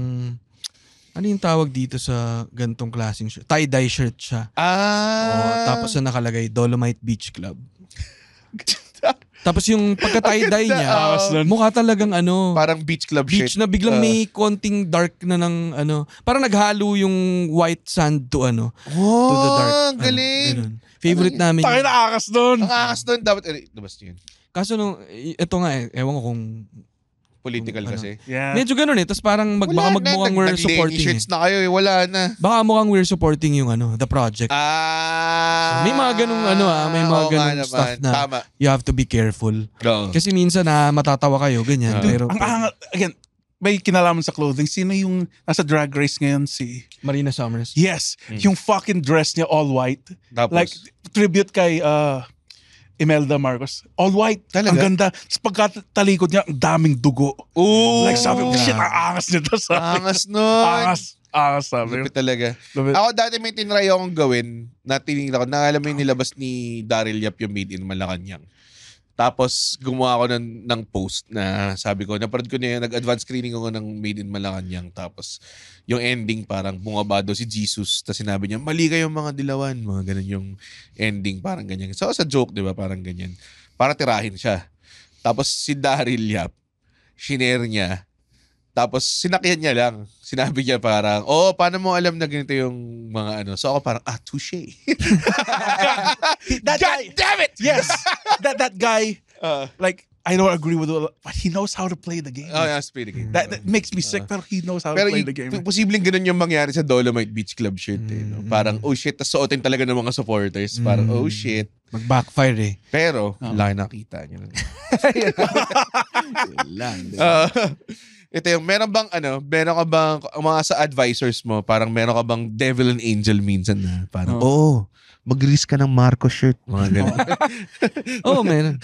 ano yung tawag dito sa gantong klaseng shirt? Tie-dye shirt siya. Ah! O, tapos na nakalagay, Dolomite Beach Club. Tapos yung pagka-tie-dye niya, uh, mukha talagang ano, parang beach club beach shit. na biglang uh, may konting dark na ng ano, parang naghalo yung white sand to ano, oh, to the dark. Ang ano, galing. Ano, Favorite ano, namin. Tayo na doon. Nakakas doon dapat eh, labas 'yun. Kaso nung ito eh, nga eh, ewan ko kung Political ano. kasi. Yeah. Medyo ganun eh. Tapos parang mag, wala baka magmukhang na, we're supporting. Eh. shirts eh. na kayo eh. Wala na. Baka mukhang we're supporting yung ano, the project. Ah. So, may mga ganung ano ah, may mga ganung nga, stuff na Tama. you have to be careful. Oo. Kasi minsan na ah, matatawa kayo, ganyan. Dude, pero, ang angal, again, may kinalaman sa clothing. Sino yung nasa drag race ngayon? Si Marina Summers. Yes. Mm. Yung fucking dress niya all white. Tapos? Like, tribute kay uh, Imelda Marcos. All white. Talaga? Ang ganda. Tapos pagkatalikod niya, ang daming dugo. Ooh. Like sabi ko, shit, ang angas nito. Sabi. Angas nun. Angas. Angas sabi. Lupit talaga. Lupit. Ako dati may tinry akong gawin na tinignan ko. alam mo yung nilabas ni Daryl Yap yung Made in Malacanang. Tapos gumawa ako ng, ng post na sabi ko, naparad ko na yun, nag-advance screening ako ng Made in Malacanang. Tapos yung ending parang bumaba daw si Jesus. Tapos sinabi niya, mali kayong mga dilawan. Mga ganun yung ending, parang ganyan. So sa joke, di ba? Parang ganyan. Para tirahin siya. Tapos si Daryl Yap, shinare niya tapos sinakihan niya lang. Sinabi niya parang, "Oh, paano mo alam na ganito yung mga ano?" So ako parang, "Ah, touche." that God guy, damn it. Yes. That that guy uh, like I don't agree with all, but he knows how to play the game. Oh, yeah, play the game. That, that makes me sick, uh, pero he knows how to play the game. Posibleng ganun yung mangyari sa Dolomite Beach Club shirt. Mm. Eh, no? Mm. Parang, oh shit, tas suotin talaga ng mga supporters. Mm. Parang, oh mm. shit. Mag-backfire eh. Pero, uh-huh. laki nakita niya. Lang. uh, ito yung, meron bang ano, meron ka bang, mga sa advisors mo, parang meron ka bang devil and angel minsan na, parang, oh, oh mag-risk ka ng Marco shirt. Mga ganun. oh, man.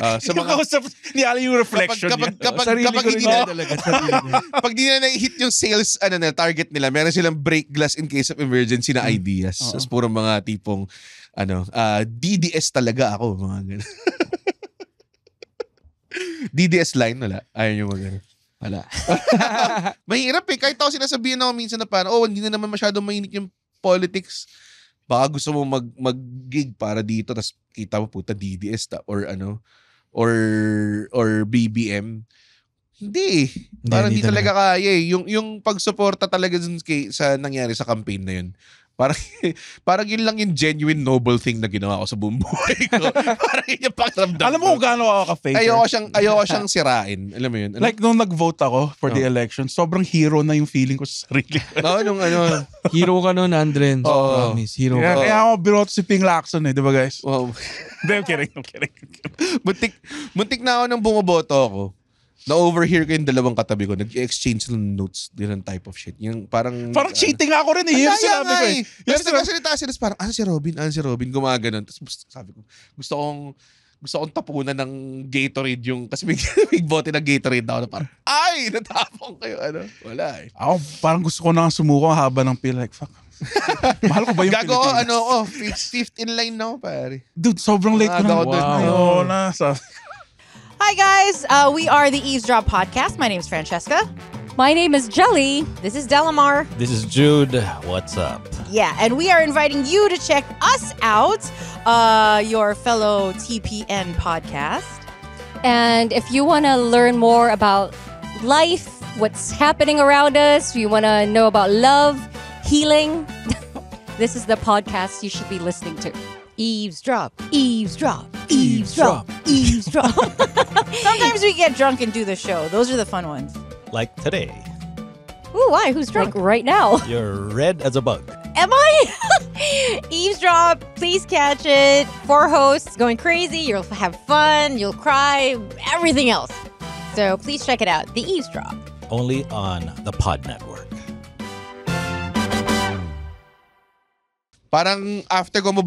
Uh, sa mga kausap ni Ali yung reflection kapag, kapag, niya. Kapag, kapag, kapag hindi na, talaga, pag hindi na na-hit yung sales ano na, target nila, meron silang break glass in case of emergency na mm. ideas. Mm. So, puro mga tipong, ano, uh, ah, DDS talaga ako. Mga ganun. DDS line, wala. Ayaw nyo mag- Wala. Mahirap eh. Kahit ako sinasabihin ako minsan na parang, oh, hindi na naman masyado mainit yung politics. Baka gusto mo mag, mag-gig para dito, tapos kita mo puta DDS ta, or ano, or, or BBM. Eh. Hindi. Parang hindi, hindi talaga kaya eh. Yung, yung pagsuporta talaga dun sa nangyari sa campaign na yun. Parang, parang yun lang yung genuine noble thing na ginawa ko sa buong buhay ko. parang yun yung pakiramdam. Alam mo kung gaano ako ka-faker? Ayoko siyang, ayoko siyang sirain. Alam mo yun? Ano? Like nung nag-vote ako for oh. the election, sobrang hero na yung feeling ko sa sarili Oo, no, oh, nung ano. hero ka nun, Andren. Oo. Oh. Promise, hero ka. Kaya, ako biroto si Ping Lacson eh, di ba guys? Oh. Hindi, I'm kidding, I'm kidding. kidding. Muntik, muntik na ako nang bumoboto ako na-overhear ko yung dalawang katabi ko. Nag-exchange ng notes. Yun ang type of shit. Yung parang... Parang ano, cheating nga ako rin eh. Yung sinabi ko eh. eh. Yung sinabi ko eh. Parang, ano si Robin? Ano si Robin? Gumaganon. Tapos sabi ko, gusto kong gusto kong tapunan ng Gatorade yung kasi may, may bote ng Gatorade daw na parang ay natapon kayo ano wala eh ako parang gusto ko na sumuko haba ng pila like fuck Mahal ko ba yung Gago, ano oh, fifth, fifth in line no, pare. Dude, sobrang late ko na. Wow. Doon. Wow. na, sa Hi, guys. Uh, we are the Eavesdrop Podcast. My name is Francesca. My name is Jelly. This is Delamar. This is Jude. What's up? Yeah, and we are inviting you to check us out, uh, your fellow TPN podcast. And if you want to learn more about life, what's happening around us, you want to know about love, healing, this is the podcast you should be listening to. Eavesdrop, eavesdrop, eavesdrop, eavesdrop. Sometimes we get drunk and do the show. Those are the fun ones. Like today. Ooh, why? Who's drunk? Like right now. You're red as a bug. Am I? Eavesdrop, please catch it. Four hosts going crazy. You'll have fun, you'll cry, everything else. So please check it out. The Eavesdrop. Only on the Pod Network. Parang after ko mo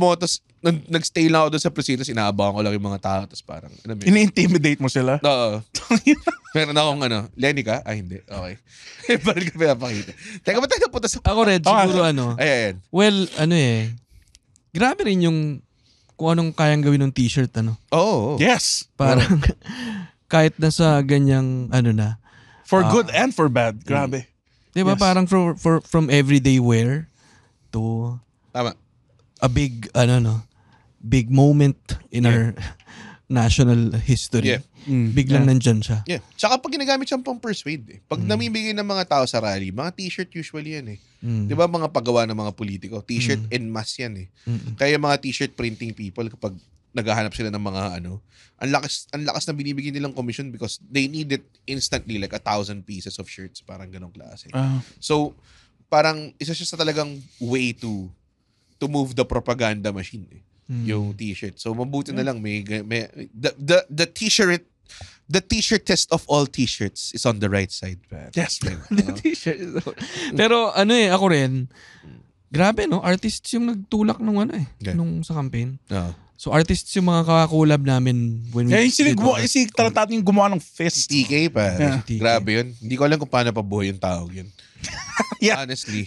nag- nagstay lang ako doon sa Presidas, inaabangan ko lang yung mga tao. Tapos parang, alam mo Ini-intimidate mo sila? Oo. Meron akong ano, Lenny ka? Ah, hindi. Okay. Parang ka pinapakita. Teka, ba't tayo napunta sa... Ako red, siguro ano. Ayan, Well, ano eh. Grabe rin yung kung anong kayang gawin ng t-shirt, ano. Oo. Oh, Yes! Parang kahit na sa ganyang, ano na. For Ah. good and for bad. Mm. Grabe. Di ba Yes. parang for, for, from everyday wear to Tama a big ano no, big moment in yeah. our national history. Yeah. Mm, Biglang yeah. nandyan siya. Yeah. Tsaka pag ginagamit siya pang persuade eh. Pag mm. namimigay ng mga tao sa rally, mga t-shirt usually yan eh. Mm. 'Di ba mga paggawa ng mga politiko, t-shirt mm. en masse yan eh. Mm. Kaya mga t-shirt printing people kapag naghahanap sila ng mga ano, ang lakas ang lakas na binibigyan nilang commission because they need it instantly like a thousand pieces of shirts parang ganong klase. Uh. So parang isa siya sa talagang way to to move the propaganda machine eh. Mm. Yung t-shirt. So mabuti na hmm. lang may, may the, the t-shirt the t-shirt test of all t-shirts is on the right side, man. Yes, man. Diba? the t-shirt. Pero ano eh, ako rin, hmm. grabe no, artists yung nagtulak nung ano eh, okay. nung sa campaign. Uh-huh. So artists yung mga kakulab namin when we... Eh, sila gumawa, eh, si Talatata yung gumawa ng fest. TK pa. Yeah. TK. Grabe yun. Hindi ko alam kung paano pa buhay yung tawag yun. yeah. Honestly.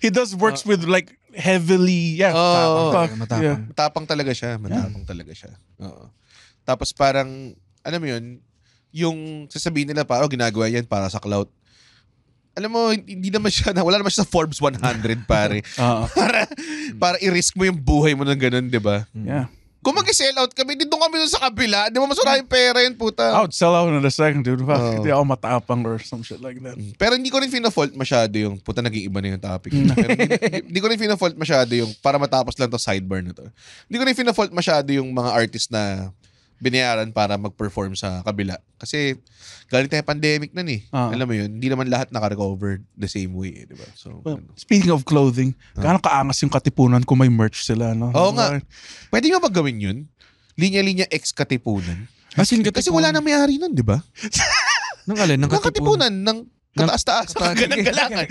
He does works uh, with like heavily, yeah. Oh, matapang, fuck, matapang. Yeah. matapang talaga siya. Matapang yeah. talaga siya. Oo. Tapos parang, alam mo yun, yung sasabihin nila pa, oh, ginagawa yan para sa clout. Alam mo, hindi naman siya, wala naman siya sa Forbes 100, pare. para, para i-risk mo yung buhay mo ng ganun, di ba? Mm. Yeah. Kung mag-sell out kami, dito kami sa kabila, di ba mas yung pera yun, puta. I would sell out in a second, dude. Fuck, oh. hindi ako matapang or some shit like that. Mm. Pero hindi ko rin fina-fault masyado yung, puta, naging iba na yung topic. Mm. Pero hindi, hindi ko rin fina-fault masyado yung, para matapos lang to sidebar na to. Hindi ko rin fina-fault masyado yung mga artist na binayaran para mag-perform sa kabila. Kasi galing tayo pandemic nun eh. Ah. Alam mo yun, hindi naman lahat nakarecover the same way, eh, di ba? So, well, Speaking of clothing, ah. gaano kaangas yung katipunan kung may merch sila, no? Oo nga. Pwede nga gawin yun? Linya-linya ex katipunan. As katipunan. Kasi wala na may-ari nun, di ba? Nang alin? Nang katipunan. katipunan ng Kataas-taas. Galang-galangan.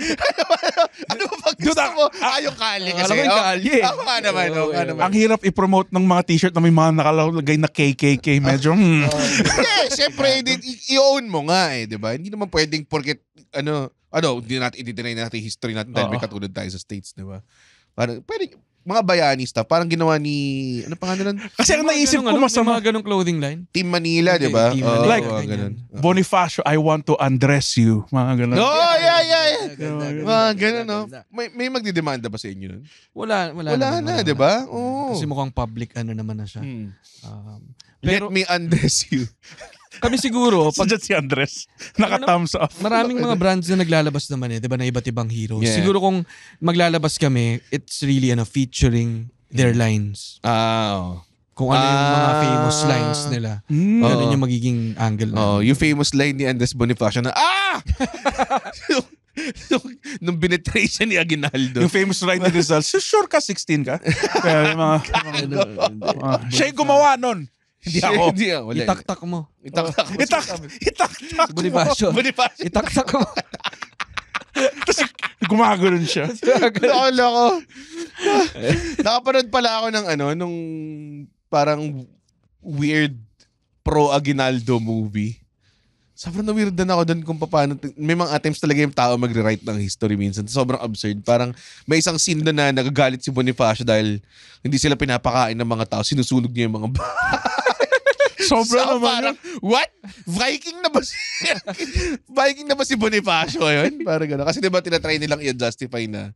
ano ba pag gusto mo? Ah, Ayaw kali ah, kasi. Alam mo oh. yung kali eh. Ah, Ako nga naman. Ako nga naman. Ang hirap i-promote ng mga t-shirt na may mga nakalagay na KKK. Medyo, hmm. Yeah, syempre, i-own mo nga eh, di ba? Hindi naman pwedeng porket, ano, ano, hindi natin, i-deny natin history natin dahil may katulad tayo sa States, di ba? Parang, pwede, mga bayani bayanista, parang ginawa ni, ano pangalan nun? Kasi ang naisip ko ano, masama. Mga ganong clothing line? Team Manila, okay, di ba? Oh, like, oh, ganun. Bonifacio, I want to undress you. Mga ganun. Oh, yeah, yeah, yeah. Ganda, ganda, mga ganun, no? May, may magdidemanda ba sa inyo nun? Wala, wala. Wala na, na di ba? Oo. Kasi mukhang public ano naman na siya. Hmm. Um, pero, Let me undress you. Kami siguro, pag, si Andres. Naka-thumbs up. maraming mga brands na naglalabas naman eh, di ba, na iba't ibang heroes. Yeah. Siguro kung maglalabas kami, it's really ano, featuring their lines. Ah, oo. Kung ano yung mga ah. famous lines nila. Mm. Ganun yung magiging angle na. Oh, yung famous line ni Andres Bonifacio na, ah! Yung- Nung binetray ni Aguinaldo. Yung famous line ni Rizal, sure ka 16 ka? Kaya yung mga, mga, Siya yung gumawa nun. Hindi ako. Hindi ako. Ah, wala. Eh. Itaktak mo. Itaktak mo. Itak, itaktak mo. Bonifacio. Bonifacio. Itaktak mo. Tapos gumagulon siya. Loko, loko. Nakapanood pala ako ng ano, nung parang weird pro Aguinaldo movie. Sobrang na-weird din ako doon kung paano. May mga attempts talaga yung tao magre-write ng history minsan. Sobrang absurd. Parang may isang scene doon na nagagalit si Bonifacio dahil hindi sila pinapakain ng mga tao. Sinusunog niya yung mga Sobra so, naman parang, yun. What? Viking na ba si... Viking na ba si Bonifacio yun? Parang gano'n. Kasi diba tinatry nilang i-justify na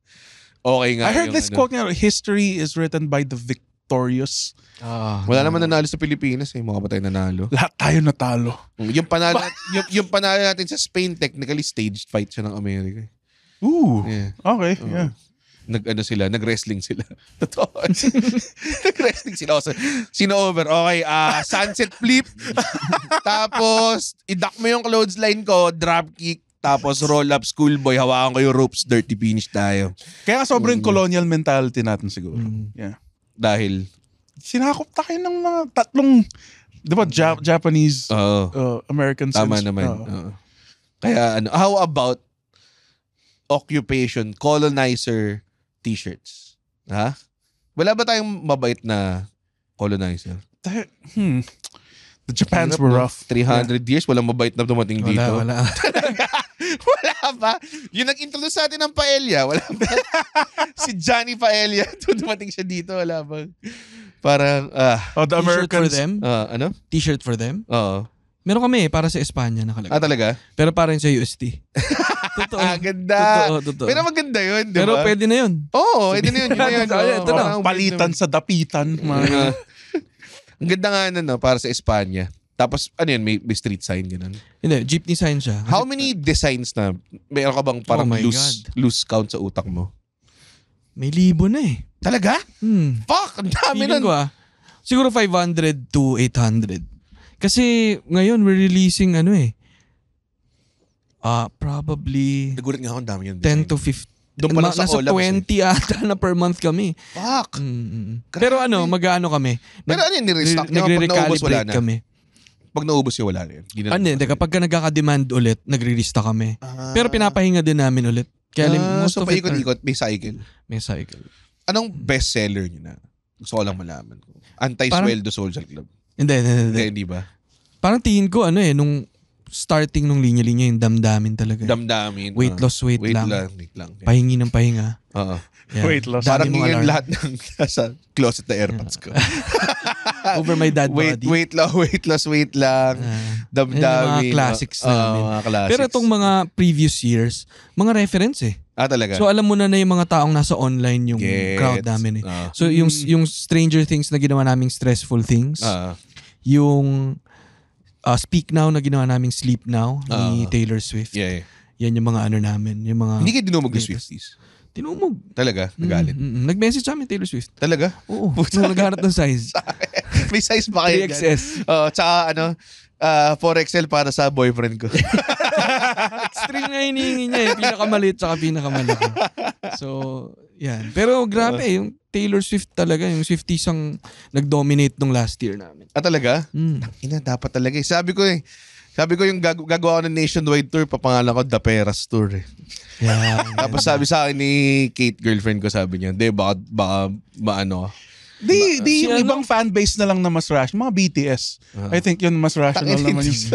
okay nga. I heard this ano. quote nga, history is written by the victorious. Ah, Wala naman nanalo sa Pilipinas eh. Mukha ba tayo nanalo? Lahat tayo natalo. Mm, yung panalo, yung, yung panalo natin sa Spain, technically staged fight siya ng Amerika. Eh. Ooh, yeah. okay. Uh, yeah nag-ano sila, nag-wrestling sila. Totoo. nag-wrestling sila. Oh, so, sino over? Okay, uh, sunset flip. tapos, idak mo yung clothesline ko, drop kick. Tapos roll up schoolboy, hawakan ko yung ropes, dirty finish tayo. Kaya sobrang mm. colonial mentality natin siguro. Mm. Yeah. Dahil? Sinakop tayo ng mga tatlong, di ba, Jap- Japanese, uh, American Tama sense. naman. uh. Kaya ano, how about occupation, colonizer, t-shirts. Ha? Wala ba tayong mabait na colonizer? hmm. The Japans were rough. 300 yeah. years, walang mabait na dumating wala, dito. Wala, wala. pa. Yung nag-introduce sa atin ng paella, wala ba? si Johnny Paella, dumating siya dito, wala ba? Parang, ah. Uh, oh, the Americans. T-shirt for them? Uh, ano? T-shirt for them? Oo. Meron kami eh, para sa Espanya nakalagay. Ah, talaga? Pero para sa UST. Totoo. Ah, ganda. Totoo, totoo. Pero maganda yun, di ba? Pero pwede na yun. Oo, pwede na yun. Yun na yun. Ay, ito na. Palitan sa dapitan. Mga. Ang ganda nga na, no, para sa Espanya. Tapos, ano yun, may, may street sign, ganun. Hindi, jeepney sign siya. How many designs na, meron ka bang parang oh loose, God. loose count sa utak mo? May libo na eh. Talaga? Hmm. Fuck, ang dami Feeling nun. Ko, ah, siguro 500 to 800. Kasi ngayon, we're releasing ano eh, Uh, probably Nagulat nga ako, ang dami yung 10 to 15. Doon pa lang sa nasa Olabs, 20 ata na per month kami. Fuck! Mm. mm, mm. Grabe. Pero ano, mag-ano kami. Pero ano yun, nirestock nyo? Pag naubos, wala na. kami. Pag naubos yun, wala rin. Hindi Ano, hindi, kapag ka nagkaka-demand ulit, nagre restock kami. Ah. Pero pinapahinga din namin ulit. Kaya lim- Ah, most so, paikot-ikot, may cycle. may cycle. Anong best seller nyo na? Gusto ko lang malaman. Anti-sweldo Soldier Club. Hindi, hindi, hindi, hindi. Hindi, hindi ba? Parang tingin ko ano eh, nung starting nung linya-linya yung damdamin talaga. Eh. Damdamin. Weight uh, loss, weight, weight lang. lang. Weight lang. Yeah. Pahingi ng pahinga. Oo. Uh, yeah. Weight loss. Dami Parang ngayon lahat ng sa closet na airpods ko. Over my dad weight, body. Weight loss, weight loss, weight lang. Uh, damdamin. Yung mga oh. classics uh, Uh, mga classics. Pero itong mga previous years, mga reference eh. Ah, talaga? So alam mo na na yung mga taong nasa online yung Gets. crowd namin eh. Uh, so yung mm. yung Stranger Things na ginawa naming stressful things. Uh, yung uh, Speak Now na ginawa naming Sleep Now uh, ni ah. Taylor Swift. Yeah, yeah. Yan yung mga ano namin. Yung mga Hindi kayo dinumog ng Swifties? Tinumog. Talaga? Mm, Nagalit? Mm, mm, mm. Nag-message sa amin Taylor Swift. Talaga? Oo. Puta. Nung naghanap ng size. May size pa kayo 3XS. Oo. Uh, tsaka ano, uh, ah, 4XL para sa boyfriend ko. Extreme na hinihingi niya eh. Pinakamaliit tsaka pinakamalaki. So, yan. Pero grabe yung Taylor Swift talaga, yung Swifties ang nag-dominate nung last year namin. Ah, talaga? Mm. Ina, dapat talaga. Eh. Sabi ko eh, sabi ko yung gag- gagawa ko ng nationwide tour, papangalan ko The Peras Tour eh. Yeah, Tapos sabi sa akin ni Kate, girlfriend ko, sabi niya, di, baka, baka, maano, Di, di yung ano? ibang base na lang na mas rash. Mga BTS. Uh-huh. Ah. I think yun mas rational naman yun.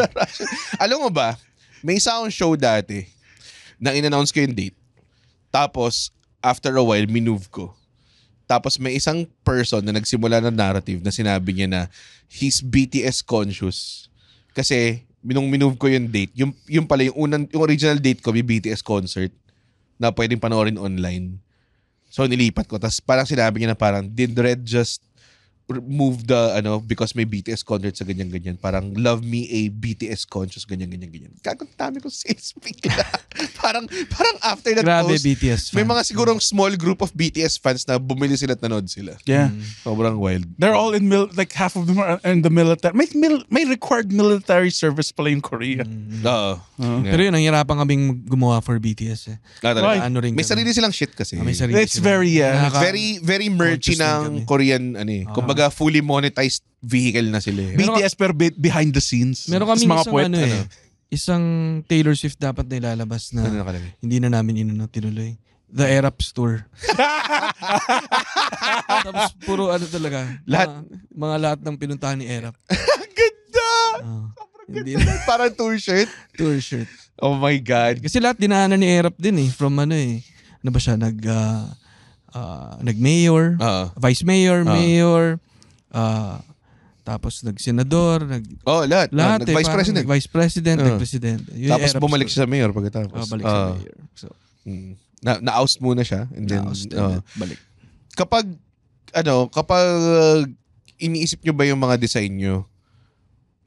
Alam mo ba, may sound show dati na in-announce ko yung date. Tapos, after a while, minove ko. Tapos may isang person na nagsimula ng narrative na sinabi niya na he's BTS conscious. Kasi nung minove ko yung date, yung, yung pala yung, unang, yung original date ko may BTS concert na pwedeng panoorin online. So nilipat ko. Tapos parang sinabi niya na parang, did Red just move the ano because may BTS concert sa ganyan ganyan parang love me a BTS conscious ganyan ganyan ganyan gagawin dami ko sales bigla parang parang after that Grabe, post BTS fans. may mga sigurong small group of BTS fans na bumili sila at nanood sila yeah mm. sobrang wild they're all in mil- like half of them are in the military may, mil- may required military service pala in Korea mm. mm. oo uh-huh. yeah. pero yun nanghirapan kaming gumawa for BTS eh ah, right. ano rin may sarili silang shit kasi ah, may sarili it's sila. very yeah uh, very very merchy ng Korean ano eh uh-huh. kumbaga kumbaga fully monetized vehicle na sila. Eh. Meron BTS per be- behind the scenes. Meron kami mga isang puwet, ano, ano? eh, ano, isang Taylor Swift dapat na ilalabas na ano hindi na namin inano tinuloy. The Arabs Tour. Tapos puro ano talaga. Lahat. Mga, mga lahat ng pinuntahan ni Arab. Ganda! Oh. Hindi na. Parang tour shirt. tour shirt. Oh my God. Kasi lahat dinaanan ni Erap din eh. From ano eh. Ano ba siya? Nag, uh, uh, nag-mayor, uh-huh. vice mayor, uh-huh. mayor, uh, tapos nag-senador, nag Oh, lahat. lahat ah, nag-vice eh, president. Nag-vice president, uh. nag-president. Yun tapos bumalik siya sa mayor pagkatapos. Oh, balik uh, sa mayor. So, mm. na na-oust muna siya and then, na-oust uh, then balik. Kapag ano, kapag uh, iniisip niyo ba yung mga design niyo?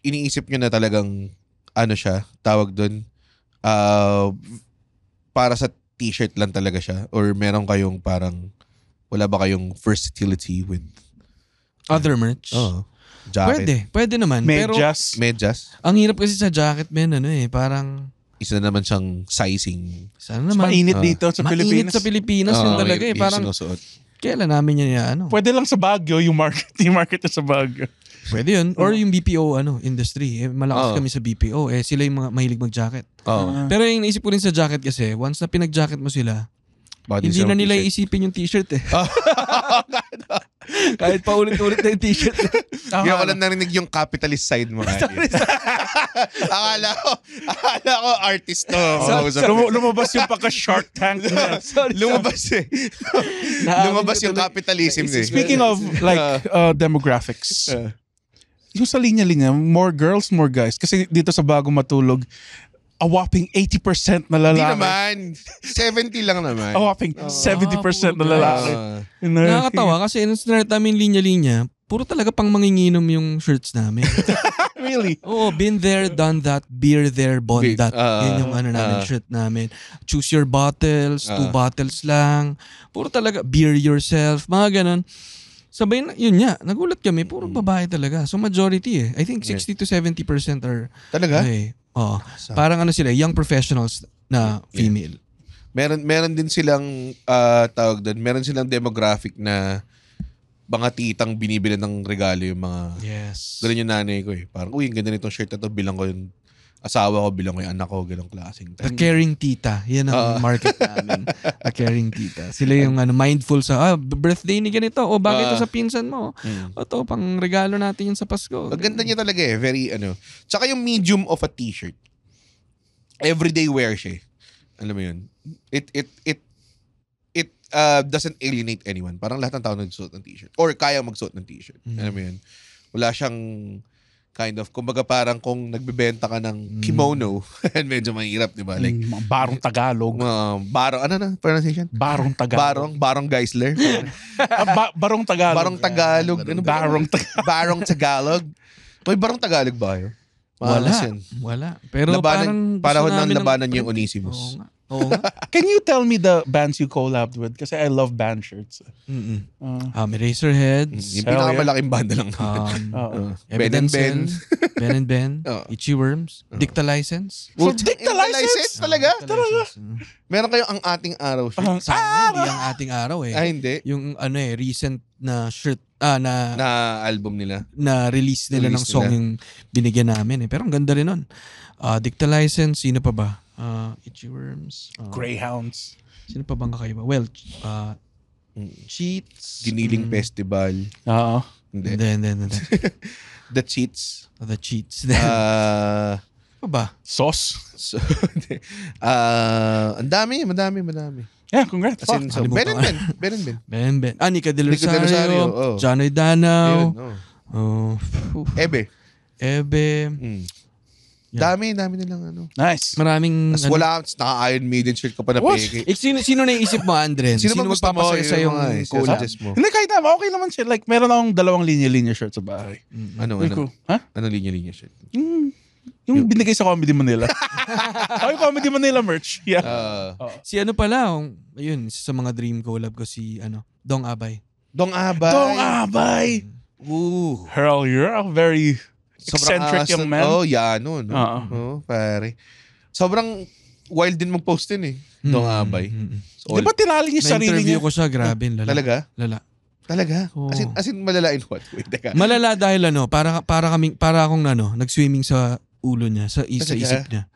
Iniisip niyo na talagang ano siya, tawag doon uh, para sa t-shirt lang talaga siya or meron kayong parang wala ba kayong versatility with Other merch? Oo. Jacket. Pwede, pwede naman. Medyas. Pero, Medyas. Ang hirap kasi sa jacket, men, ano eh, parang isa na naman siyang sizing. Sana naman. Mainit ah. dito sa Mainit Pilipinas. Mainit sa Pilipinas yun ah, talaga eh. Parang, kailan namin niya yan ano? Pwede lang sa Baguio, yung market, yung market na sa Baguio. Pwede yun. Or yung BPO ano industry. Eh, malakas ah. kami sa BPO. Eh, sila yung mga mahilig mag-jacket. Pero yung naisip ko rin sa jacket kasi, once na pinag-jacket mo sila, Bakit hindi na nila t shirt iisipin yung t-shirt eh. Oh Kahit pa ulit ulit na yung t-shirt. Hindi ako lang narinig yung capitalist side mo. Sorry, akala ko, akala ko artist to. So, so, lum- lumabas yung pagka-shark tank na. sorry, lumabas eh. lumabas yung capitalism eh. Speaking of like uh. uh, demographics, uh, yung sa linya-linya, more girls, more guys. Kasi dito sa Bago Matulog, a whopping 80% na lalaki. Hindi naman. 70 lang naman. A whopping oh. 70% ah, na lalaki. Uh, Nakakatawa kasi nung sinart namin linya-linya, puro talaga pang manginginom yung shirts namin. really? Oo, been there, done that, beer there, bond that. Uh, Yun yung ano namin, uh, shirt namin. Choose your bottles, uh, two bottles lang. Puro talaga, beer yourself, mga ganun. Sabay na, yun nga, nagulat kami, puro hmm. babae talaga. So majority eh. I think 60 to 70% are... Talaga? Ay, ano eh, Oo. So, parang ano sila, young professionals na female. Yeah. Meron meron din silang uh, tawag doon, meron silang demographic na mga titang binibili ng regalo yung mga Yes. Ganun yung nanay ko eh. Parang, uy, ganda nitong shirt na to, bilang ko yung asawa ko, bilang ko yung anak ko, ganong klaseng. A caring tita. Yan ang uh, market namin. A caring tita. Sila yung ano, mindful sa, ah, birthday ni ganito. O, oh, bakit uh, ito ah. sa pinsan mo? Mm. O, oh, to, pang regalo natin yun sa Pasko. Ang ganda niya talaga eh. Very, ano. Tsaka yung medium of a t-shirt. Everyday wear siya eh. Alam mo yun? It, it, it, it uh, doesn't alienate anyone. Parang lahat ng tao nagsuot ng t-shirt. Or kaya magsuot ng t-shirt. Mm. Alam mo yun? Wala siyang kind of kumbaga parang kung nagbebenta ka ng mm. kimono and medyo mahirap di ba mm, like mm, barong tagalog uh, barong ano na pronunciation barong tagalog barong barong geisler ah, ba- barong tagalog barong tagalog yeah, ano barong tagalog barong tagalog Toy barong tagalog ba yo wala yan. wala pero labanan, parang panahon ng labanan ng, yung Onesimus oh, Oh. Can you tell me the bands you collabed with? Kasi I love band shirts. Mm-mm. Uh, um, Eraserheads. Yung pinakamalaking banda lang Um, uh, uh, ben and Ben. ben and Ben. uh, Itchy Worms. Uh, Dicta License. So, Dicta License? Talaga? Talaga? Mm-hmm. Meron kayo ang ating araw shirt. Uh, Sana, ah! hindi ang ating araw eh. Ah, hindi? Yung ano eh, recent na shirt ah, na na album nila na release nila release ng song nila. yung binigyan namin eh pero ang ganda rin nun uh, Dicta License sino pa ba uh, itchyworms. Uh, Greyhounds. Sino pa bang kakaiba? Well, uh, cheats. Giniling mm, festival. Oo. Hindi. Hindi, hindi, hindi. the cheats. the cheats. uh, pa ba? Sauce? So, uh, ang dami, madami, madami. Yeah, congrats. As in, so, ben and Ben. Ben and Ben. Ben and Ben. Ah, Nika Rosario. Nika Del Rosario. Oh. Janoy Danao. Ayun, oh. Uh, Ebe. Ebe. Mm. Yeah. Dami, dami nilang ano. Nice. Maraming... Mas ano, wala, naka-Iron Maiden shirt ka pa na What? peke. Eh, sino, sino naisip mo, Andren? Sino, sino magpapasaya sa yung coolest mo? Hindi, kahit naman, okay naman siya. Like, meron akong dalawang linya-linya shirt sa bahay. Mm. Ano, ano? Cool. Ha? Ano linya-linya shirt? Mm. Yung, yung binigay sa Comedy Manila. okay, oh, Comedy Manila merch. Yeah. Uh, oh. Si ano pala, um, ayun, sa mga dream collab ko si ano, Dong Abay. Dong Abay. Dong Abay. Mm. Ooh. Hell, you're a very Sobrang Eccentric man. Oh, yeah, no. no. Oo. Oh, pare. Sobrang wild din mag-post din eh. Mm. Nung abay. Mm. So, Di ba tinali niya sarili niya? Na-interview ko siya, grabe. Lala. Talaga? Lala. Talaga? Oh. As, in, as in malala in what way? Teka. Malala dahil ano, para, para, kaming, para akong ano, nag-swimming sa ulo niya, sa, sa isip niya.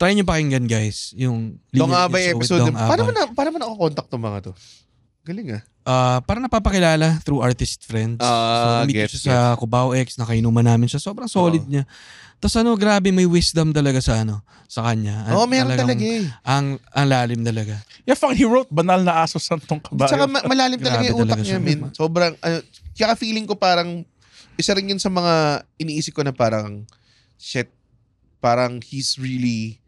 Try niyo pakinggan guys, yung Dong Abay episode. Dong Abay. Paano mo na, paano mo na ako contact ng mga to? Galing ah. Uh, para napapakilala through artist friends. Uh, so, meet gets, siya sa Cubao X, nakainuman namin siya. Sobrang solid uh niya. Tapos ano, grabe, may wisdom talaga sa ano, sa kanya. Oo, oh, meron talaga eh. Ang, ang lalim talaga. Yeah, fuck, he wrote Banal na Aso sa Santong Kabayo. Tsaka ma- malalim talaga yung utak niya, min. Sobrang, ano, kaya feeling ko parang, isa rin yun sa mga iniisip ko na parang, shit, parang he's really,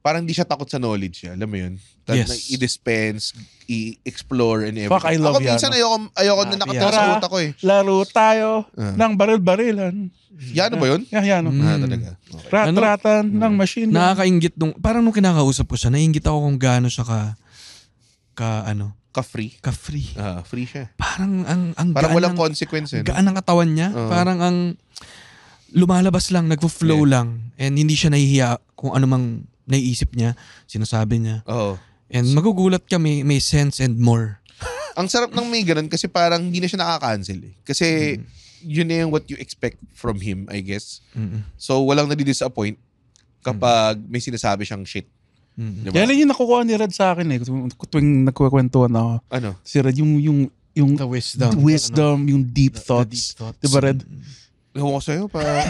parang hindi siya takot sa knowledge niya. Alam mo yun? That yes. Na i-dispense, i-explore and everything. Fuck, I love ako, minsan ayoko, ayoko na ah, nakatira sa utak ko eh. Laro tayo uh. ng baril-barilan. Yano ba yun? Yeah, yano. Mm. Ah, hmm. talaga. Okay. rat ano? ng machine. Nakakaingit nung, parang nung kinakausap ko siya, naingit ako kung gaano siya ka, ka ano, ka-free. Ka-free. Uh, free siya. Parang ang, ang parang walang ng, consequence. Eh, gaan ang katawan niya. Uh. Parang ang lumalabas lang, nagfo-flow yeah. lang. And hindi siya nahihiya kung anumang naiisip niya, sinasabi niya. Oo. And magugulat kami, may sense and more. Ang sarap ng may ganun kasi parang hindi na siya nakaka-cancel eh. Kasi mm. yun na yung what you expect from him, I guess. Mm-mm. So walang nadi-disappoint kapag may sinasabi siyang shit. Mm-hmm. Diba? Kaya lang yung nakukuha ni Red sa akin eh. Tuwing nagkukwentuhan ako. Ano? Si Red, yung, yung, yung the wisdom, the wisdom ano? yung deep the, thoughts. The deep thoughts. Diba Red? Mm-hmm. Ewan ko sa'yo pa.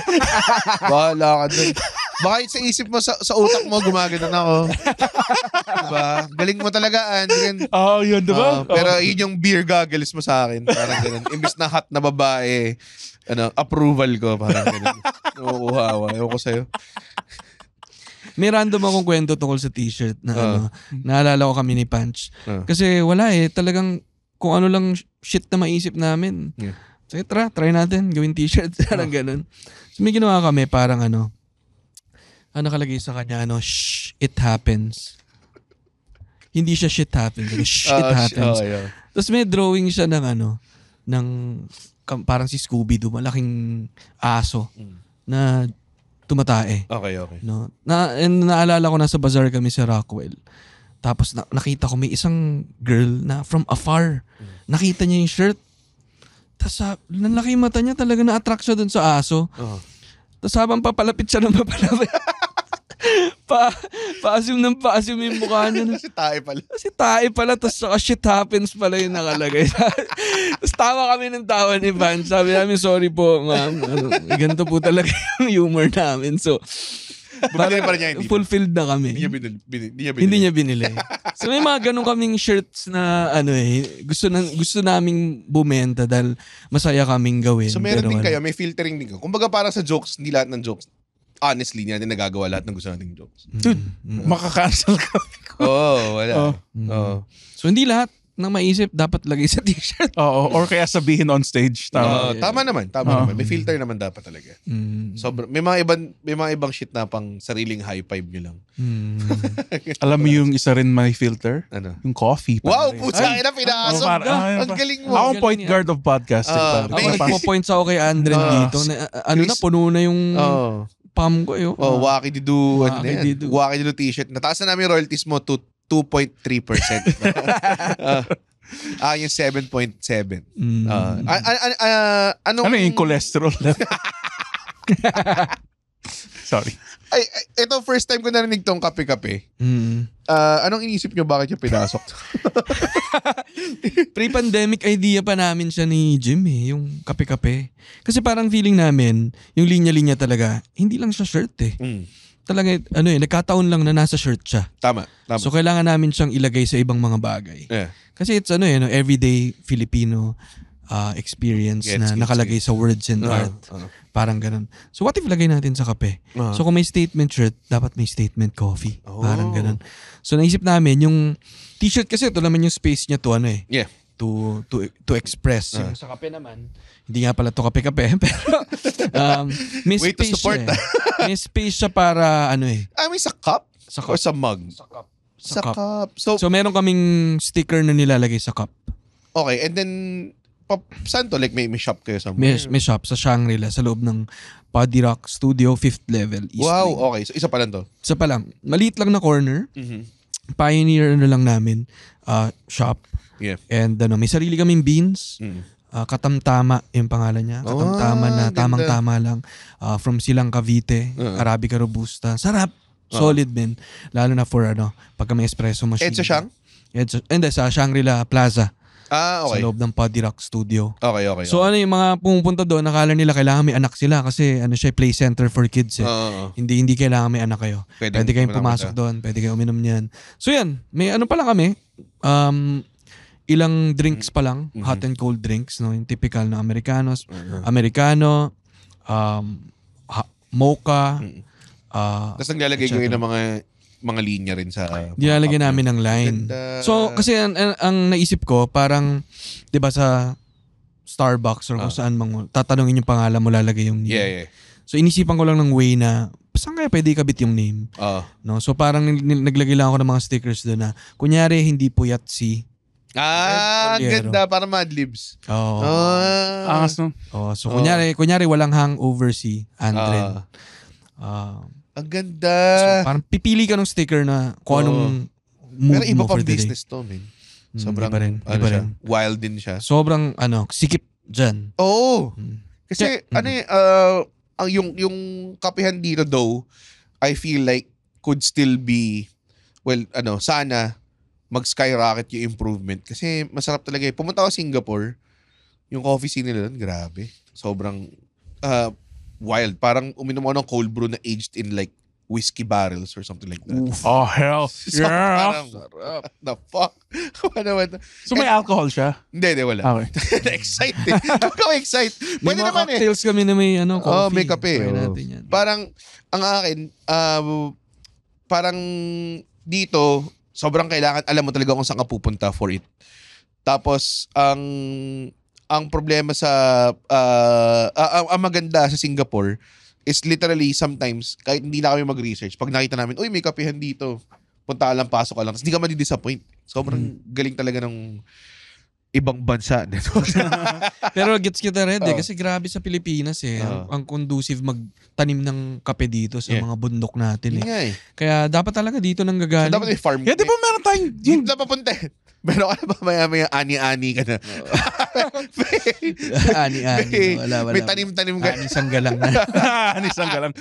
Bahala ka dun. Bakit sa isip mo, sa, sa utak mo, gumagana ako. diba? Galing mo talaga, Andren. Oo, oh, yun, diba? Uh, pero oh. yun yung beer goggles mo sa akin. Parang ganun. Imbis na hot na babae, ano, approval ko. Parang ganun. Nakukuha ako. Ewan ko sa'yo. May random akong kwento tungkol sa t-shirt na uh. ano. Naalala ko kami ni Punch. Uh. Kasi wala eh. Talagang kung ano lang shit na maisip namin. Yeah. So, try, try natin. Gawin t-shirt. Parang uh. ganun. So, may ginawa kami parang ano ano nakalagay sa kanya, ano, shh, it happens. Hindi siya shit happens. Ano, shh, uh, it ah, happens. Oh, yeah. Tapos may drawing siya ng ano, ng parang si Scooby-Doo, malaking aso mm. na tumatae. Okay, okay. No? Na, and naalala ko, nasa bazaar kami sa Rockwell. Tapos na, nakita ko may isang girl na from afar. Mm. Nakita niya yung shirt. Tapos sa, mata niya talaga na-attract siya dun sa aso. Uh-huh. Tapos habang papalapit siya ng papalapit. pa, pa-assume ng pa yung mukha niya. Kasi tae pala. Kasi tae pala, tapos saka shit happens pala yung nakalagay. tapos tawa kami ng tawa ni Van. Sabi namin, sorry po, ma'am. Ano, ganito po talaga yung humor namin. So, Bumili pa rin niya, fulfilled na kami. Hindi niya binili. binili, hindi niya binili. Hindi niya binili. so may mga ganun kaming shirts na ano eh, gusto, na, gusto naming bumenta dahil masaya kaming gawin. So meron din ano. kayo, may filtering din kayo. Kumbaga parang sa jokes, hindi lahat ng jokes honestly, hindi natin nagagawa lahat ng gusto nating jokes. Hmm. Dude, mm. makakancel ka. Oo, oh, wala. Oh. Oh. So hindi lahat ng maisip dapat lagay sa t-shirt. Oo, or kaya sabihin on stage. Tama, uh, tama naman, tama uh. naman. May filter naman dapat talaga. Mm. Sobra, may mga ibang may mga ibang shit na pang sariling high five niyo lang. Mm. Alam mo yung isa rin may filter? Ano? Yung coffee. Wow, puta ina pinaaso. Oh, ah, ang galing mo. Ako point guard of podcasting. Uh, ah, may, ako points ako kay Andren uh, dito. Na, ah, ano na puno na yung oh. Pam ko yo. Oh, uh, ah. Waki Didu. Waki ano yan? Didu. t-shirt. Nataas na namin royalties mo to 2.3%. uh, ah. ah, yung 7.7. Mm. Uh, ano? anong... Ano yung cholesterol? Sorry. Ay, ay, ito first time ko narinig tong kape-kape. Mm. Uh, anong iniisip nyo bakit yung pinasok? Pre-pandemic idea pa namin siya ni Jim eh, yung kape-kape. Kasi parang feeling namin, yung linya-linya talaga, hindi lang siya shirt eh. Mm. Talaga, ano eh, nagkataon lang na nasa shirt siya. Tama, tama. So kailangan namin siyang ilagay sa ibang mga bagay. Yeah. Kasi it's ano eh, no, everyday Filipino uh, experience gets, na gets, nakalagay gets. sa words and uh, art. Uh, parang ganun. So what if lagay natin sa kape? Uh, so kung may statement shirt, dapat may statement coffee. Oh. Parang ganun. So naisip namin yung t-shirt kasi ito naman yung space niya to ano eh. Yeah to to to express. Uh. Yung sa kape naman, hindi nga pala to kape-kape, pero um, may Way space to support. eh. may space siya para ano eh. I mean, sa cup? Sa cup. Or sa mug? Sa cup. Sa, sa cup. cup. So, so meron kaming sticker na nilalagay sa cup. Okay, and then pa, saan to? Like may, may shop kayo sa May, may shop sa Shangri-La sa loob ng Paddy Rock Studio 5th level. East wow, Wing. okay. So isa pa lang to? Isa pa lang. Maliit lang na corner. Mm-hmm. Pioneer ano lang namin uh, shop. Yeah. And ano, may sarili kaming beans. Mm. Uh, Katamtama yung pangalan niya. Katamtama oh, na tamang-tama lang. Uh, from Silang Cavite, uh-huh. Arabica Robusta. Sarap. Uh-huh. Solid din. Uh-huh. Lalo na for ano, pagka may espresso machine. sa Shang? Edsa, hindi, sa Shangri-La Plaza. Ah, okay. Sa loob ng Poddy Rock Studio. Okay, okay. So okay. ano yung mga pumupunta doon, nakala nila kailangan may anak sila kasi ano siya, play center for kids eh. Uh, hindi hindi kailangan may anak kayo. Pwede, pwede kayong pumasok ka. doon, pwede kayong uminom niyan. So yan, may ano pa lang kami, um, ilang drinks pa lang, mm-hmm. hot and cold drinks, no? yung typical na Americanos, mm-hmm. Americano, um, ha- mocha, mm-hmm. uh, Tapos naglalagay ko ng mga mga linya rin sa... Nilalagyan namin ng line. Ganda. So, kasi ang, ang, naisip ko, parang, di ba sa Starbucks or kung ah. saan mang, tatanungin yung pangalan mo, lalagay yung name. Yeah, yeah. So, inisipan ko lang ng way na, saan kaya pwede ikabit yung name? Uh, no? So, parang naglagay lang ako ng mga stickers doon na, kunyari, hindi po si... Ah, ganda. Para Mad Libs. Oo. Oh. Uh, Angas no? Oh, so, oh. kunyari, kunyari, walang hangover si Andren. Uh, uh, ang ganda. So, parang pipili ka ng sticker na kung oh. anong mood Pero iba pa for the business to, man. Hmm, Sobrang, mm, iba rin, ano rin. Siya, wild din siya. Sobrang, ano, sikip dyan. Oo. Mm. Kasi, yeah. ano hmm. eh, uh, ang yung, yung kapihan dito though, I feel like could still be, well, ano, sana mag-skyrocket yung improvement. Kasi masarap talaga eh. Pumunta ako Singapore, yung coffee scene nila doon, grabe. Sobrang, uh, wild. Parang uminom ako ng cold brew na aged in like whiskey barrels or something like that. Oof. Oh, hell. So, yeah. Parang, sarap. The fuck? ano naman. So may alcohol siya? Hindi, hindi, wala. Okay. Na-excite eh. Huwag ka excite Pwede naman eh. May cocktails kami na may ano, coffee. Oh, may kape. Pwede oh. natin yan. Parang, ang akin, uh, parang dito, sobrang kailangan, alam mo talaga kung saan ka pupunta for it. Tapos, ang um, ang problema sa uh, uh, ang maganda sa Singapore is literally sometimes kahit hindi na kami mag-research pag nakita namin uy may kapehan dito punta ka lang pasok ka lang hindi ka madi-disappoint sobrang mm. galing talaga ng ibang bansa pero gets kita rin eh, kasi grabe sa Pilipinas eh uh. ang conducive magtanim ng kape dito sa yeah. mga bundok natin eh. Yeah, eh. kaya dapat talaga dito nang gagaling so, dapat may farm kaya eh, di ba meron tayong yung, dito na papunta eh. Pero ka na ba maya-maya ani-ani ka na? ani-ani. Wala, wala. May tanim-tanim ka. Ani isang galang na. ani isang galang.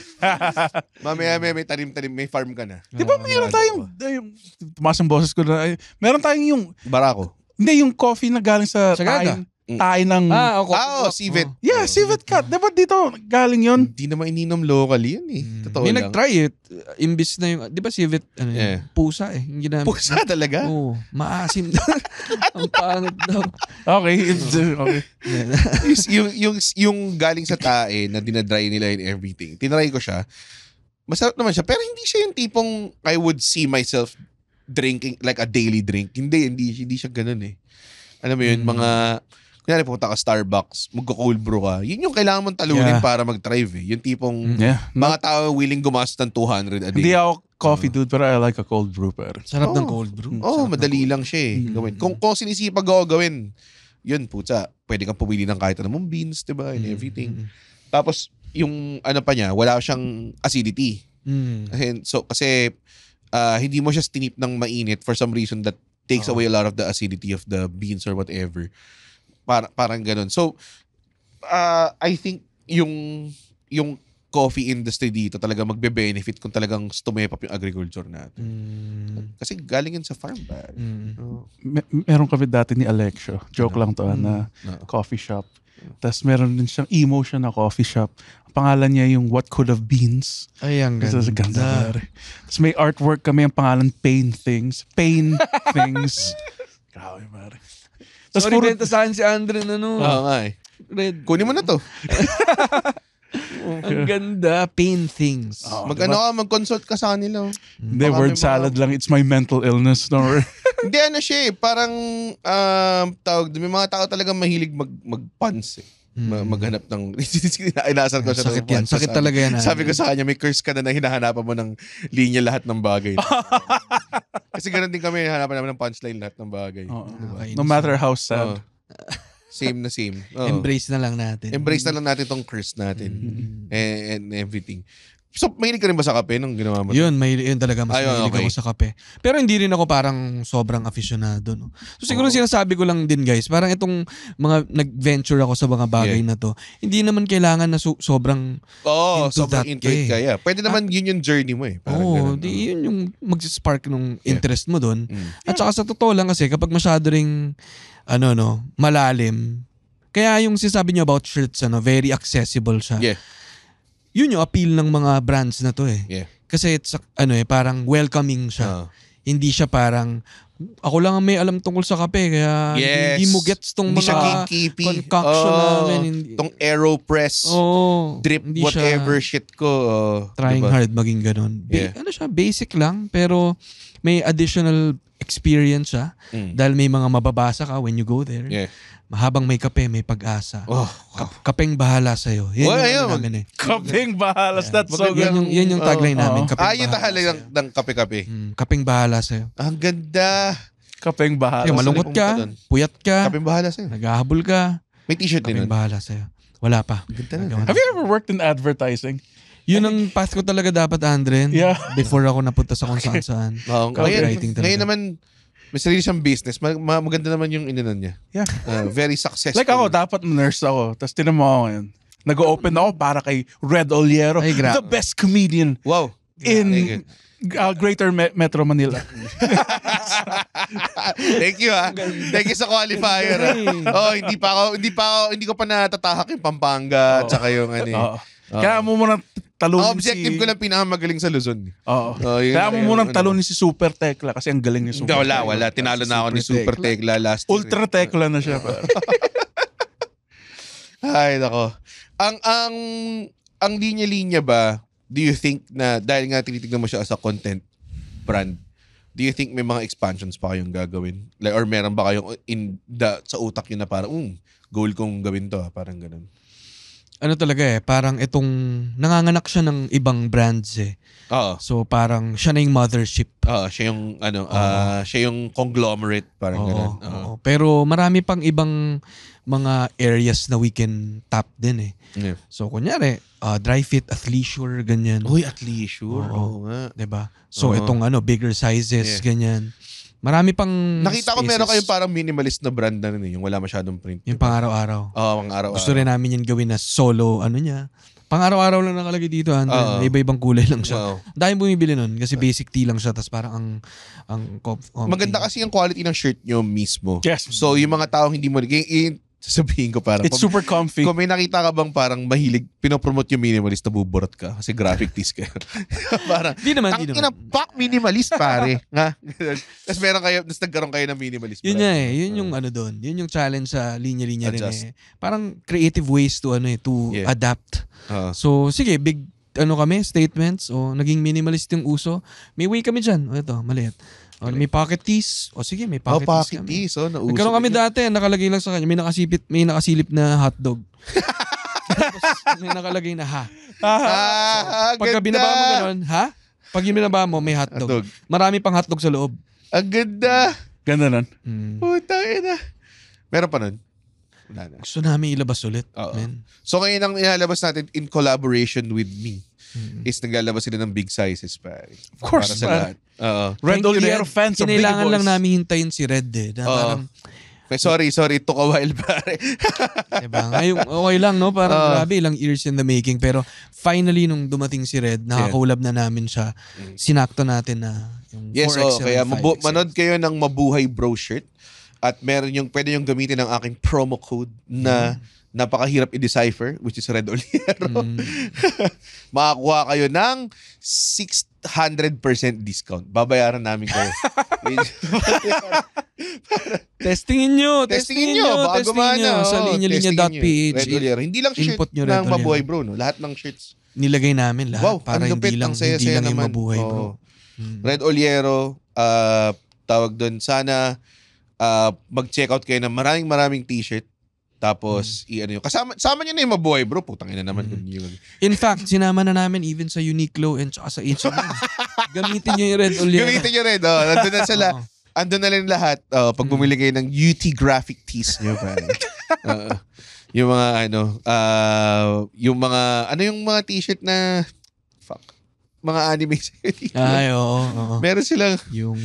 Mamaya-maya may tanim-tanim, may farm ka na. Di ba ah, meron tayong, yung, tumaas ang boses ko na, meron tayong yung... Barako. Hindi, yung coffee na galing sa Sagada. Mm. tayo ng... Ah, okay. Ah, oh, oh, civet. Oh. Yeah, mm. civet cut. Diba dito galing yon Hindi naman ininom locally yun eh. Mm. Totoo May lang. nag-try it. Eh. Imbis na yung... Di ba civet? Ano yeah. Yun? Eh. Pusa eh. Yung ginamit. Pusa talaga? Oo. Oh, maasim. Ang pangit daw. Okay. okay. yung, yung, yung galing sa tae na dinadry nila and everything. Tinry ko siya. Masarap naman siya. Pero hindi siya yung tipong I would see myself drinking like a daily drink. Hindi, hindi, hindi siya ganun eh. Alam mo yun, mm. mga Kanyari punta ka Starbucks, magko-cold brew ka. Yun yung kailangan mong talunin yeah. para mag-thrive eh. Yung tipong mm, yeah. mga no. tao willing gumastos ng 200 a day. Hindi ako coffee uh, dude, pero I like a cold brew per. Sarap oh. ng cold brew. Oo, oh, madali lang siya eh. Mm. Gawin. Kung, kung sinisipag ako gawin, yun puta, pwede kang pumili ng kahit anong beans, di ba? And everything. Mm. Tapos, yung ano pa niya, wala siyang acidity. Mm. And so, kasi uh, hindi mo siya stinip ng mainit for some reason that takes uh-huh. away a lot of the acidity of the beans or whatever. Para, parang ganun. So, uh, I think yung yung coffee industry dito talaga magbe-benefit kung talagang stumepap yung agriculture natin. Mm. Kasi galing yan sa farm bag. Mm. Oh. Mer- meron kami dati ni Alexio, joke no. Mm. lang to, ah, mm. na no. coffee shop. No. Mm. Tapos meron din siyang emotion na coffee shop. Ang pangalan niya yung What Could Have Beens. Ay, ang ganda. Tapos, ganda. Tapos may artwork kami, ang pangalan Pain Things. Pain Things. Grabe, mare. Tapos Sorry, puro... benta sa si Andre na no. Oo oh, Red. Kunin mo na to. Ang ganda. Pain things. Oh, mag ano diba? ano ka, mag-consult ka sa kanila. Oh. Hindi, oh. word salad mga... lang. It's my mental illness. No? Hindi, ano siya eh. Parang, uh, tawag, may mga tao talaga mahilig mag, mag-puns eh ma- mm. maghanap ng inasal ko sa sakit yan sakit sabi, talaga yan sabi ko sa kanya may curse ka na na hinahanapan mo ng linya lahat ng bagay kasi ganun din kami hanapan namin ng punchline lahat ng bagay oh, no matter how sad oh. same na same oh. embrace na lang natin embrace na lang natin tong curse natin mm-hmm. and, and everything So, mahilig ka rin ba sa kape nung ginawa mo? Yun, mahilig, yun talaga. Mas Ayun, mahilig okay. ako sa kape. Pero hindi rin ako parang sobrang aficionado. No? So, siguro oh. sinasabi ko lang din guys, parang itong mga nag-venture ako sa mga bagay yeah. na to, hindi naman kailangan na so- sobrang oh, into sobrang that. into eh. ka. Yeah. Pwede ah, naman At, yun yung journey mo eh. Parang oh, di, no? yun yung mag-spark ng interest yeah. mo doon. Mm. At saka sa totoo lang kasi, kapag masyado ring, ano no, malalim, kaya yung sinasabi niyo about shirts, ano, very accessible siya. Yeah yun yung appeal ng mga brands na to eh. Yeah. Kasi it's ano eh parang welcoming siya. Uh. Hindi siya parang ako lang may alam tungkol sa kape kaya yes. hindi mo gets tong hindi mga concoction oh, namin. Hindi. Tong aeropress, oh, drip, whatever shit ko. Oh, trying diba? hard maging ganun. Ba- Ano siya, basic lang pero may additional experience siya mm. dahil may mga mababasa ka when you go there. Yeah. Mahabang may kape, may pag-asa. Oh, oh. kapeng bahala sa iyo. Yan well, yung ano namin eh. Kapeng bahala. Yeah. That's so yan, yung, yan yung tagline oh, namin. Kapeng ah, yung tahalik ng, ng kape-kape. Mm, kapeng bahala sa iyo. Ang ganda. Kapeng bahala. Yung malungkot ka, puyat ka. Kapeng bahala sa iyo. Naghahabol ka. May t-shirt din. Kapeng bahala sa iyo. Wala pa. Ganda na. Have you ever worked in advertising? Yun ang path ko talaga dapat, Andren. Yeah. Before ako napunta sa kung saan saan. okay. Copywriting talaga. Ngayon naman, may sarili siyang business. Mag- maganda naman yung inanan niya. Yeah. Uh, very successful. Like ako, dapat nurse ako. Tapos tinan mo ako ngayon. Nag-open ako para kay Red Oliero, Ay, the best comedian wow. in uh, Greater Me- Metro Manila. Thank you ha. Ah. Thank you sa qualifier. Ah. Oh, hindi pa ako hindi pa ako hindi ko pa natatahak yung Pampanga oh. saka yung ano. Oh. Kaya mo muna si... Objective ko lang pinakamagaling sa Luzon. Eh. Oo. Uh, Kaya mo munang ano. talunin si Super Tekla kasi ang galing ni Super Hindi, wala, wala. Tinalo na ako ni Super Tekla last year. Ultra Tekla na siya. Ay, nako. Ang, ang, ang linya-linya ba, do you think na, dahil nga tinitignan mo siya as a content brand, do you think may mga expansions pa kayong gagawin? Like, or meron ba kayong in the, sa utak yun na parang, um, goal kong gawin to, ah, parang ganun ano talaga eh, parang itong nanganganak siya ng ibang brands eh. Oo. So parang siya na yung mothership. Oo, siya yung ano, Oo. ah, siya yung conglomerate parang Oo, ganun. Oo. oo. Pero marami pang ibang mga areas na we can tap din eh. Yeah. So kunyari, ah, dry fit, athleisure, ganyan. Uy, athleisure. Oo. Oo nga. 'Di ba? So Oo. itong ano, bigger sizes, Yeah. ganyan. Marami pang Nakita ko meron kayong parang minimalist na brand na rin, eh, yung wala masyadong print. Yung pang-araw-araw. Oo, oh, pang-araw-araw. Gusto rin namin yan gawin na solo, ano niya. Pang-araw-araw lang nakalagay dito, ano, uh, iba-ibang kulay lang siya. Wow. Dahil bumibili nun kasi basic tee lang siya tapos parang ang ang comf- Maganda kasi ang quality ng shirt niyo mismo. Yes. So yung mga taong hindi mo yung, sasabihin ko parang... It's super comfy. Kung may nakita ka bang parang mahilig, pinopromote yung minimalist na buburot ka kasi graphic tees ka. parang, di naman, di naman. Pak minimalist pare. nga. tapos meron kayo, tapos nagkaroon kayo ng minimalist. Yun niya eh. Yun yung uh, ano doon. Yun yung challenge sa linya-linya rin eh. Parang creative ways to ano eh, to yeah. adapt. uh So, sige, big ano kami, statements o naging minimalist yung uso. May way kami dyan. O ito, maliit. Ano, may pocket tees. O sige, may pocket, oh, pocket tees. Kami. Oh, kami dati, nakalagay lang sa kanya. May, nakasipit, may nakasilip na hotdog. Tapos, may nakalagay na ha. ah, so, ah, pagka ganda. binaba mo ganun, ha? Pag binaba mo, may hotdog. hotdog. Marami pang hotdog sa loob. Ang ganda. Ganda nun? Mm. Puta, na. Meron pa nun? Wala na. Gusto namin ilabas ulit. Oo. Man. So, ngayon ang ilalabas natin in collaboration with me mm-hmm. is naglalabas sila ng big sizes pare. Of course. Para sa lahat. Uh, Red Oliero fans are big Kailangan lang namin hintayin si Red eh. Na uh, parang, Sorry, sorry, took a while pare. diba? Ngayon, okay lang no, parang uh, grabe ilang years in the making pero finally nung dumating si Red, nakakolab na namin siya. Mm. Sinakto natin na yung yes, 4XL. Yes, oh, kaya mabu- manood kayo ng Mabuhay Bro shirt at meron yung pwede yung gamitin ng aking promo code na mm napakahirap i-decipher, which is Red Oliero. Mm. Makakuha kayo ng 600% discount. Babayaran namin kayo. testingin nyo, testingin nyo, bago man. Nyo, sa oh, linya-linya.ph. Hindi lang shirt Input nyo, ng Mabuhay Bro. No? Lahat ng shirts. Nilagay namin lahat wow, para hindi lang, saya, hindi saya lang naman. yung Mabuhay oh. Hmm. Red Oliero, uh, tawag doon. Sana uh, mag-check out kayo ng maraming maraming t-shirt tapos, mm. i-ano yun. Kasama, sama niyo na yung mabuhay, bro. Putang ina naman. Mm. Yung... In fact, sinama na namin even sa Uniqlo and sa H&M. Gamitin niyo yung red ulit. Gamitin niyo red. Oh. Nandun na sila. oh. Andun na rin lahat. Oh, pag mm. bumili kayo ng UT graphic tees niyo, pare. uh, yung mga ano, uh, yung mga, ano yung mga t-shirt na, fuck, mga anime sa Uniqlo. Ay, oo. Oh, Oh. Meron silang, yung,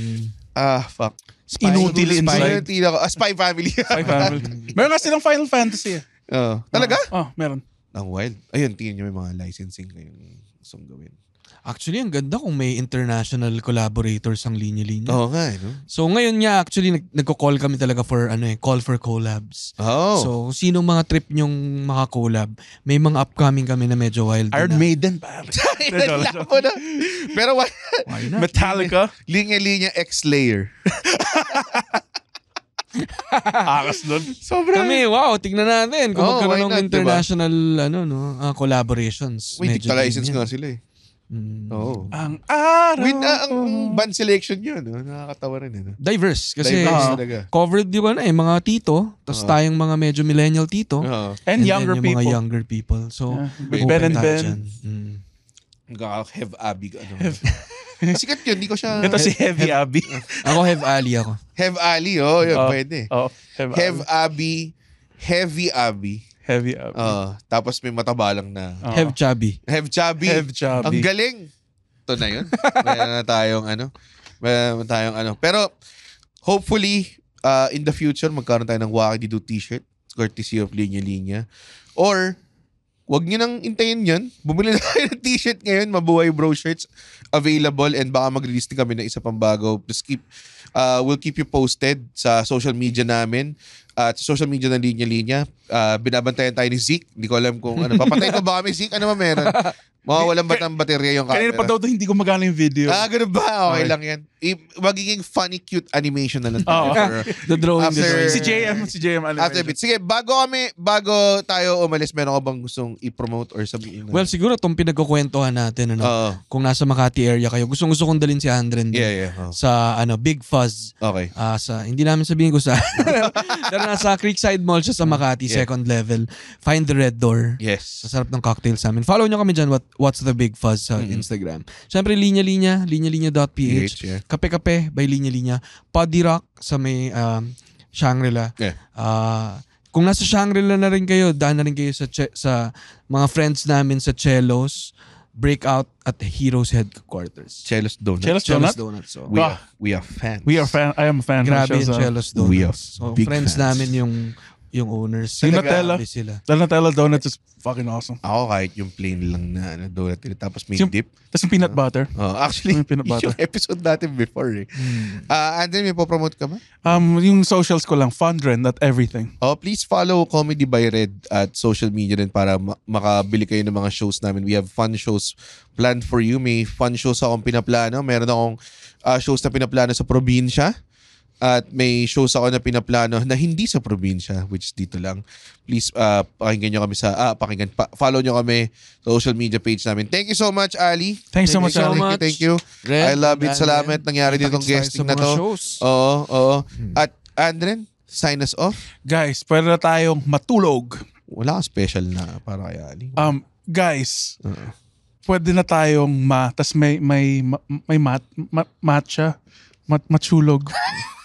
ah, fuck. Spy. Inutile Spy. Inutile ako. Ah, Spy Family. Spy Family. meron nga silang Final Fantasy. Eh. Oo. Oh. Talaga? Oo, oh, meron. Ang wild. Ayun, tingin niyo may mga licensing kayong gustong gawin. Actually, ang ganda kung may international collaborators ang linya-linya. Oo nga, eh, no? So ngayon nga, actually, nag- nagko-call kami talaga for, ano eh, call for collabs. Oh. So, sino mga trip nyong makakollab? May mga upcoming kami na medyo wild Iron na. Maiden, pare. Pero why, why not? Metallica? Linya-linya X-Layer. Akas nun. Sobrang. Kami, wow, tignan natin kung oh, magkaroon ng diba? international diba? ano, no, uh, collaborations. Wait, tig-license nga sila eh. Mm. Oo. Ang araw. With ah, uh, ang band selection yun. No? Nakakatawa rin. Yun. Eh, no? Diverse. Kasi Diverse uh, covered di ba na eh, mga tito. Tapos uh, ah. tayong mga medyo millennial tito. Uh, and, and younger people. mga younger people. So, uh, Ben and Ben. Dyan. Mm. Have Abby. Ano. Sikat yun, hindi ko siya... Ito si Heavy have, Abby. ako Have Ali ako. Have Ali, oh, yun, oh, pwede. Oh, have Hev Abby. Heavy Abby. Heavy up. Uh, ah, tapos may mataba lang na. Uh, Hev chubby. Hev chubby. Hev chubby. Ang galing. Ito na yun. Meron na tayong ano. Meron na tayong ano. Pero hopefully uh, in the future magkaroon tayo ng Waki Dido t-shirt courtesy of Linya Linya. Or wag nyo nang intayin yun. Bumili na kayo ng t-shirt ngayon. Mabuhay Bro shirts available and baka mag-release din kami ng isa pang bago. Just keep, uh, we'll keep you posted sa social media namin at social media ng linya-linya. Uh, binabantayan tayo ni Zeke. Hindi ko alam kung ano. Papatay ko ba kami, Zeke? Ano ba meron? Mawawalan ba ng baterya yung camera? Kanina pa daw to, hindi ko magana yung video. Ah, ganun ba? Okay, okay. lang yan. I- magiging funny, cute animation na lang. Oo. Oh, the drawing, after, the drawing. Si JM, si JM animation. After bit. Sige, bago kami, bago tayo umalis, meron ko bang gustong i-promote or sabihin? Well, siguro itong pinagkukwentuhan natin, ano, uh, kung nasa Makati area kayo, gustong gusto kong dalhin si Andren din. Yeah, yeah. Oh. Sa, ano, Big Fuzz. Okay. Uh, sa, hindi namin sabihin ko sa... nasa Creekside Mall siya sa Makati, yeah. second level. Find the Red Door. Yes. Sa sarap ng cocktail sa amin. Follow nyo kami dyan, what, What's the Big Fuzz sa mm-hmm. Instagram. Siyempre, linya-linya, linya-linya.ph. Yeah. Kape-kape by linya-linya. Poddy Rock sa may uh, Shangri-La. Yeah. Uh, kung nasa Shangri-La na rin kayo, daan na rin kayo sa, che- sa mga friends namin sa Chelos Breakout at the Heroes Headquarters. Chelos Donuts. Chelos Donuts? Donuts. So. Oh. We, are, we are fans. We are fan. I am a fan. Grabe yung Chelos Donuts. We are so, big friends fans. namin yung yung owners. Yung Nutella. Sila. The Nutella donut is fucking awesome. Ako kahit yung plain lang na ano, donut Tapos may yung, dip. Tapos yung peanut ah. butter. Oh, actually, yung, peanut butter. yung episode natin before eh. Mm. Uh, ah, and then may promote ka ba? Um, yung socials ko lang. Fundren not everything. Oh, please follow Comedy by Red at social media din para ma- makabili kayo ng mga shows namin. We have fun shows planned for you. May fun shows akong pinaplano. Meron akong uh, shows na pinaplano sa probinsya at may shows ako na pinaplano na hindi sa probinsya which dito lang please uh, pakinggan niyo kami sa ah, pakinggan pa, follow niyo kami social media page namin thank you so much Ali thanks thank so much so Ali much. thank you, Red, I love it Andren. salamat nangyari Andren. ditong guesting na to shows. oo oo hmm. at Andren sign us off guys pwede na tayong matulog wala special na para kay Ali um guys uh-huh. pwede na tayong ma tas may may may mat, ma, matcha Mat matsulog.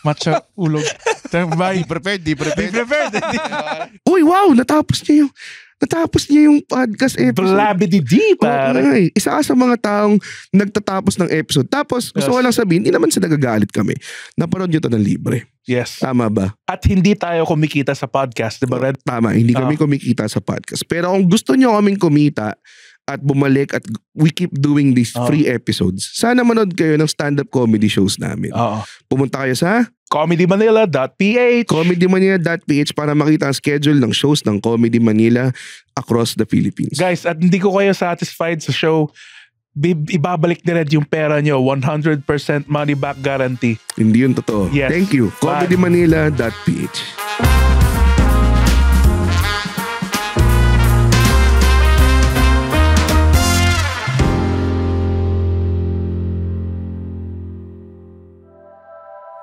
Matcha ulog. Bye. Be prepared, be prepared. Be prepared. Uy, wow! Natapos niya yung... Natapos niya yung podcast episode. Blabidi di, pare. Okay. Eh. Isa ka sa mga taong nagtatapos ng episode. Tapos, gusto ko lang sabihin, hindi naman sa nagagalit kami. Naparoon nyo to ng libre. Yes. Tama ba? At hindi tayo kumikita sa podcast, di ba, Red? Tama, hindi uh. kami kumikita sa podcast. Pero kung gusto nyo kaming kumita, at bumalik at we keep doing these oh. free episodes. Sana manood kayo ng stand-up comedy shows namin. Oh. Pumunta kayo sa comedymanila.ph comedymanila.ph para makita ang schedule ng shows ng Comedy Manila across the Philippines. Guys, at hindi ko kayo satisfied sa show ibabalik nila yung pera nyo. 100% money back guarantee. Hindi yun totoo. Yes. Thank you. comedymanila.ph Bye.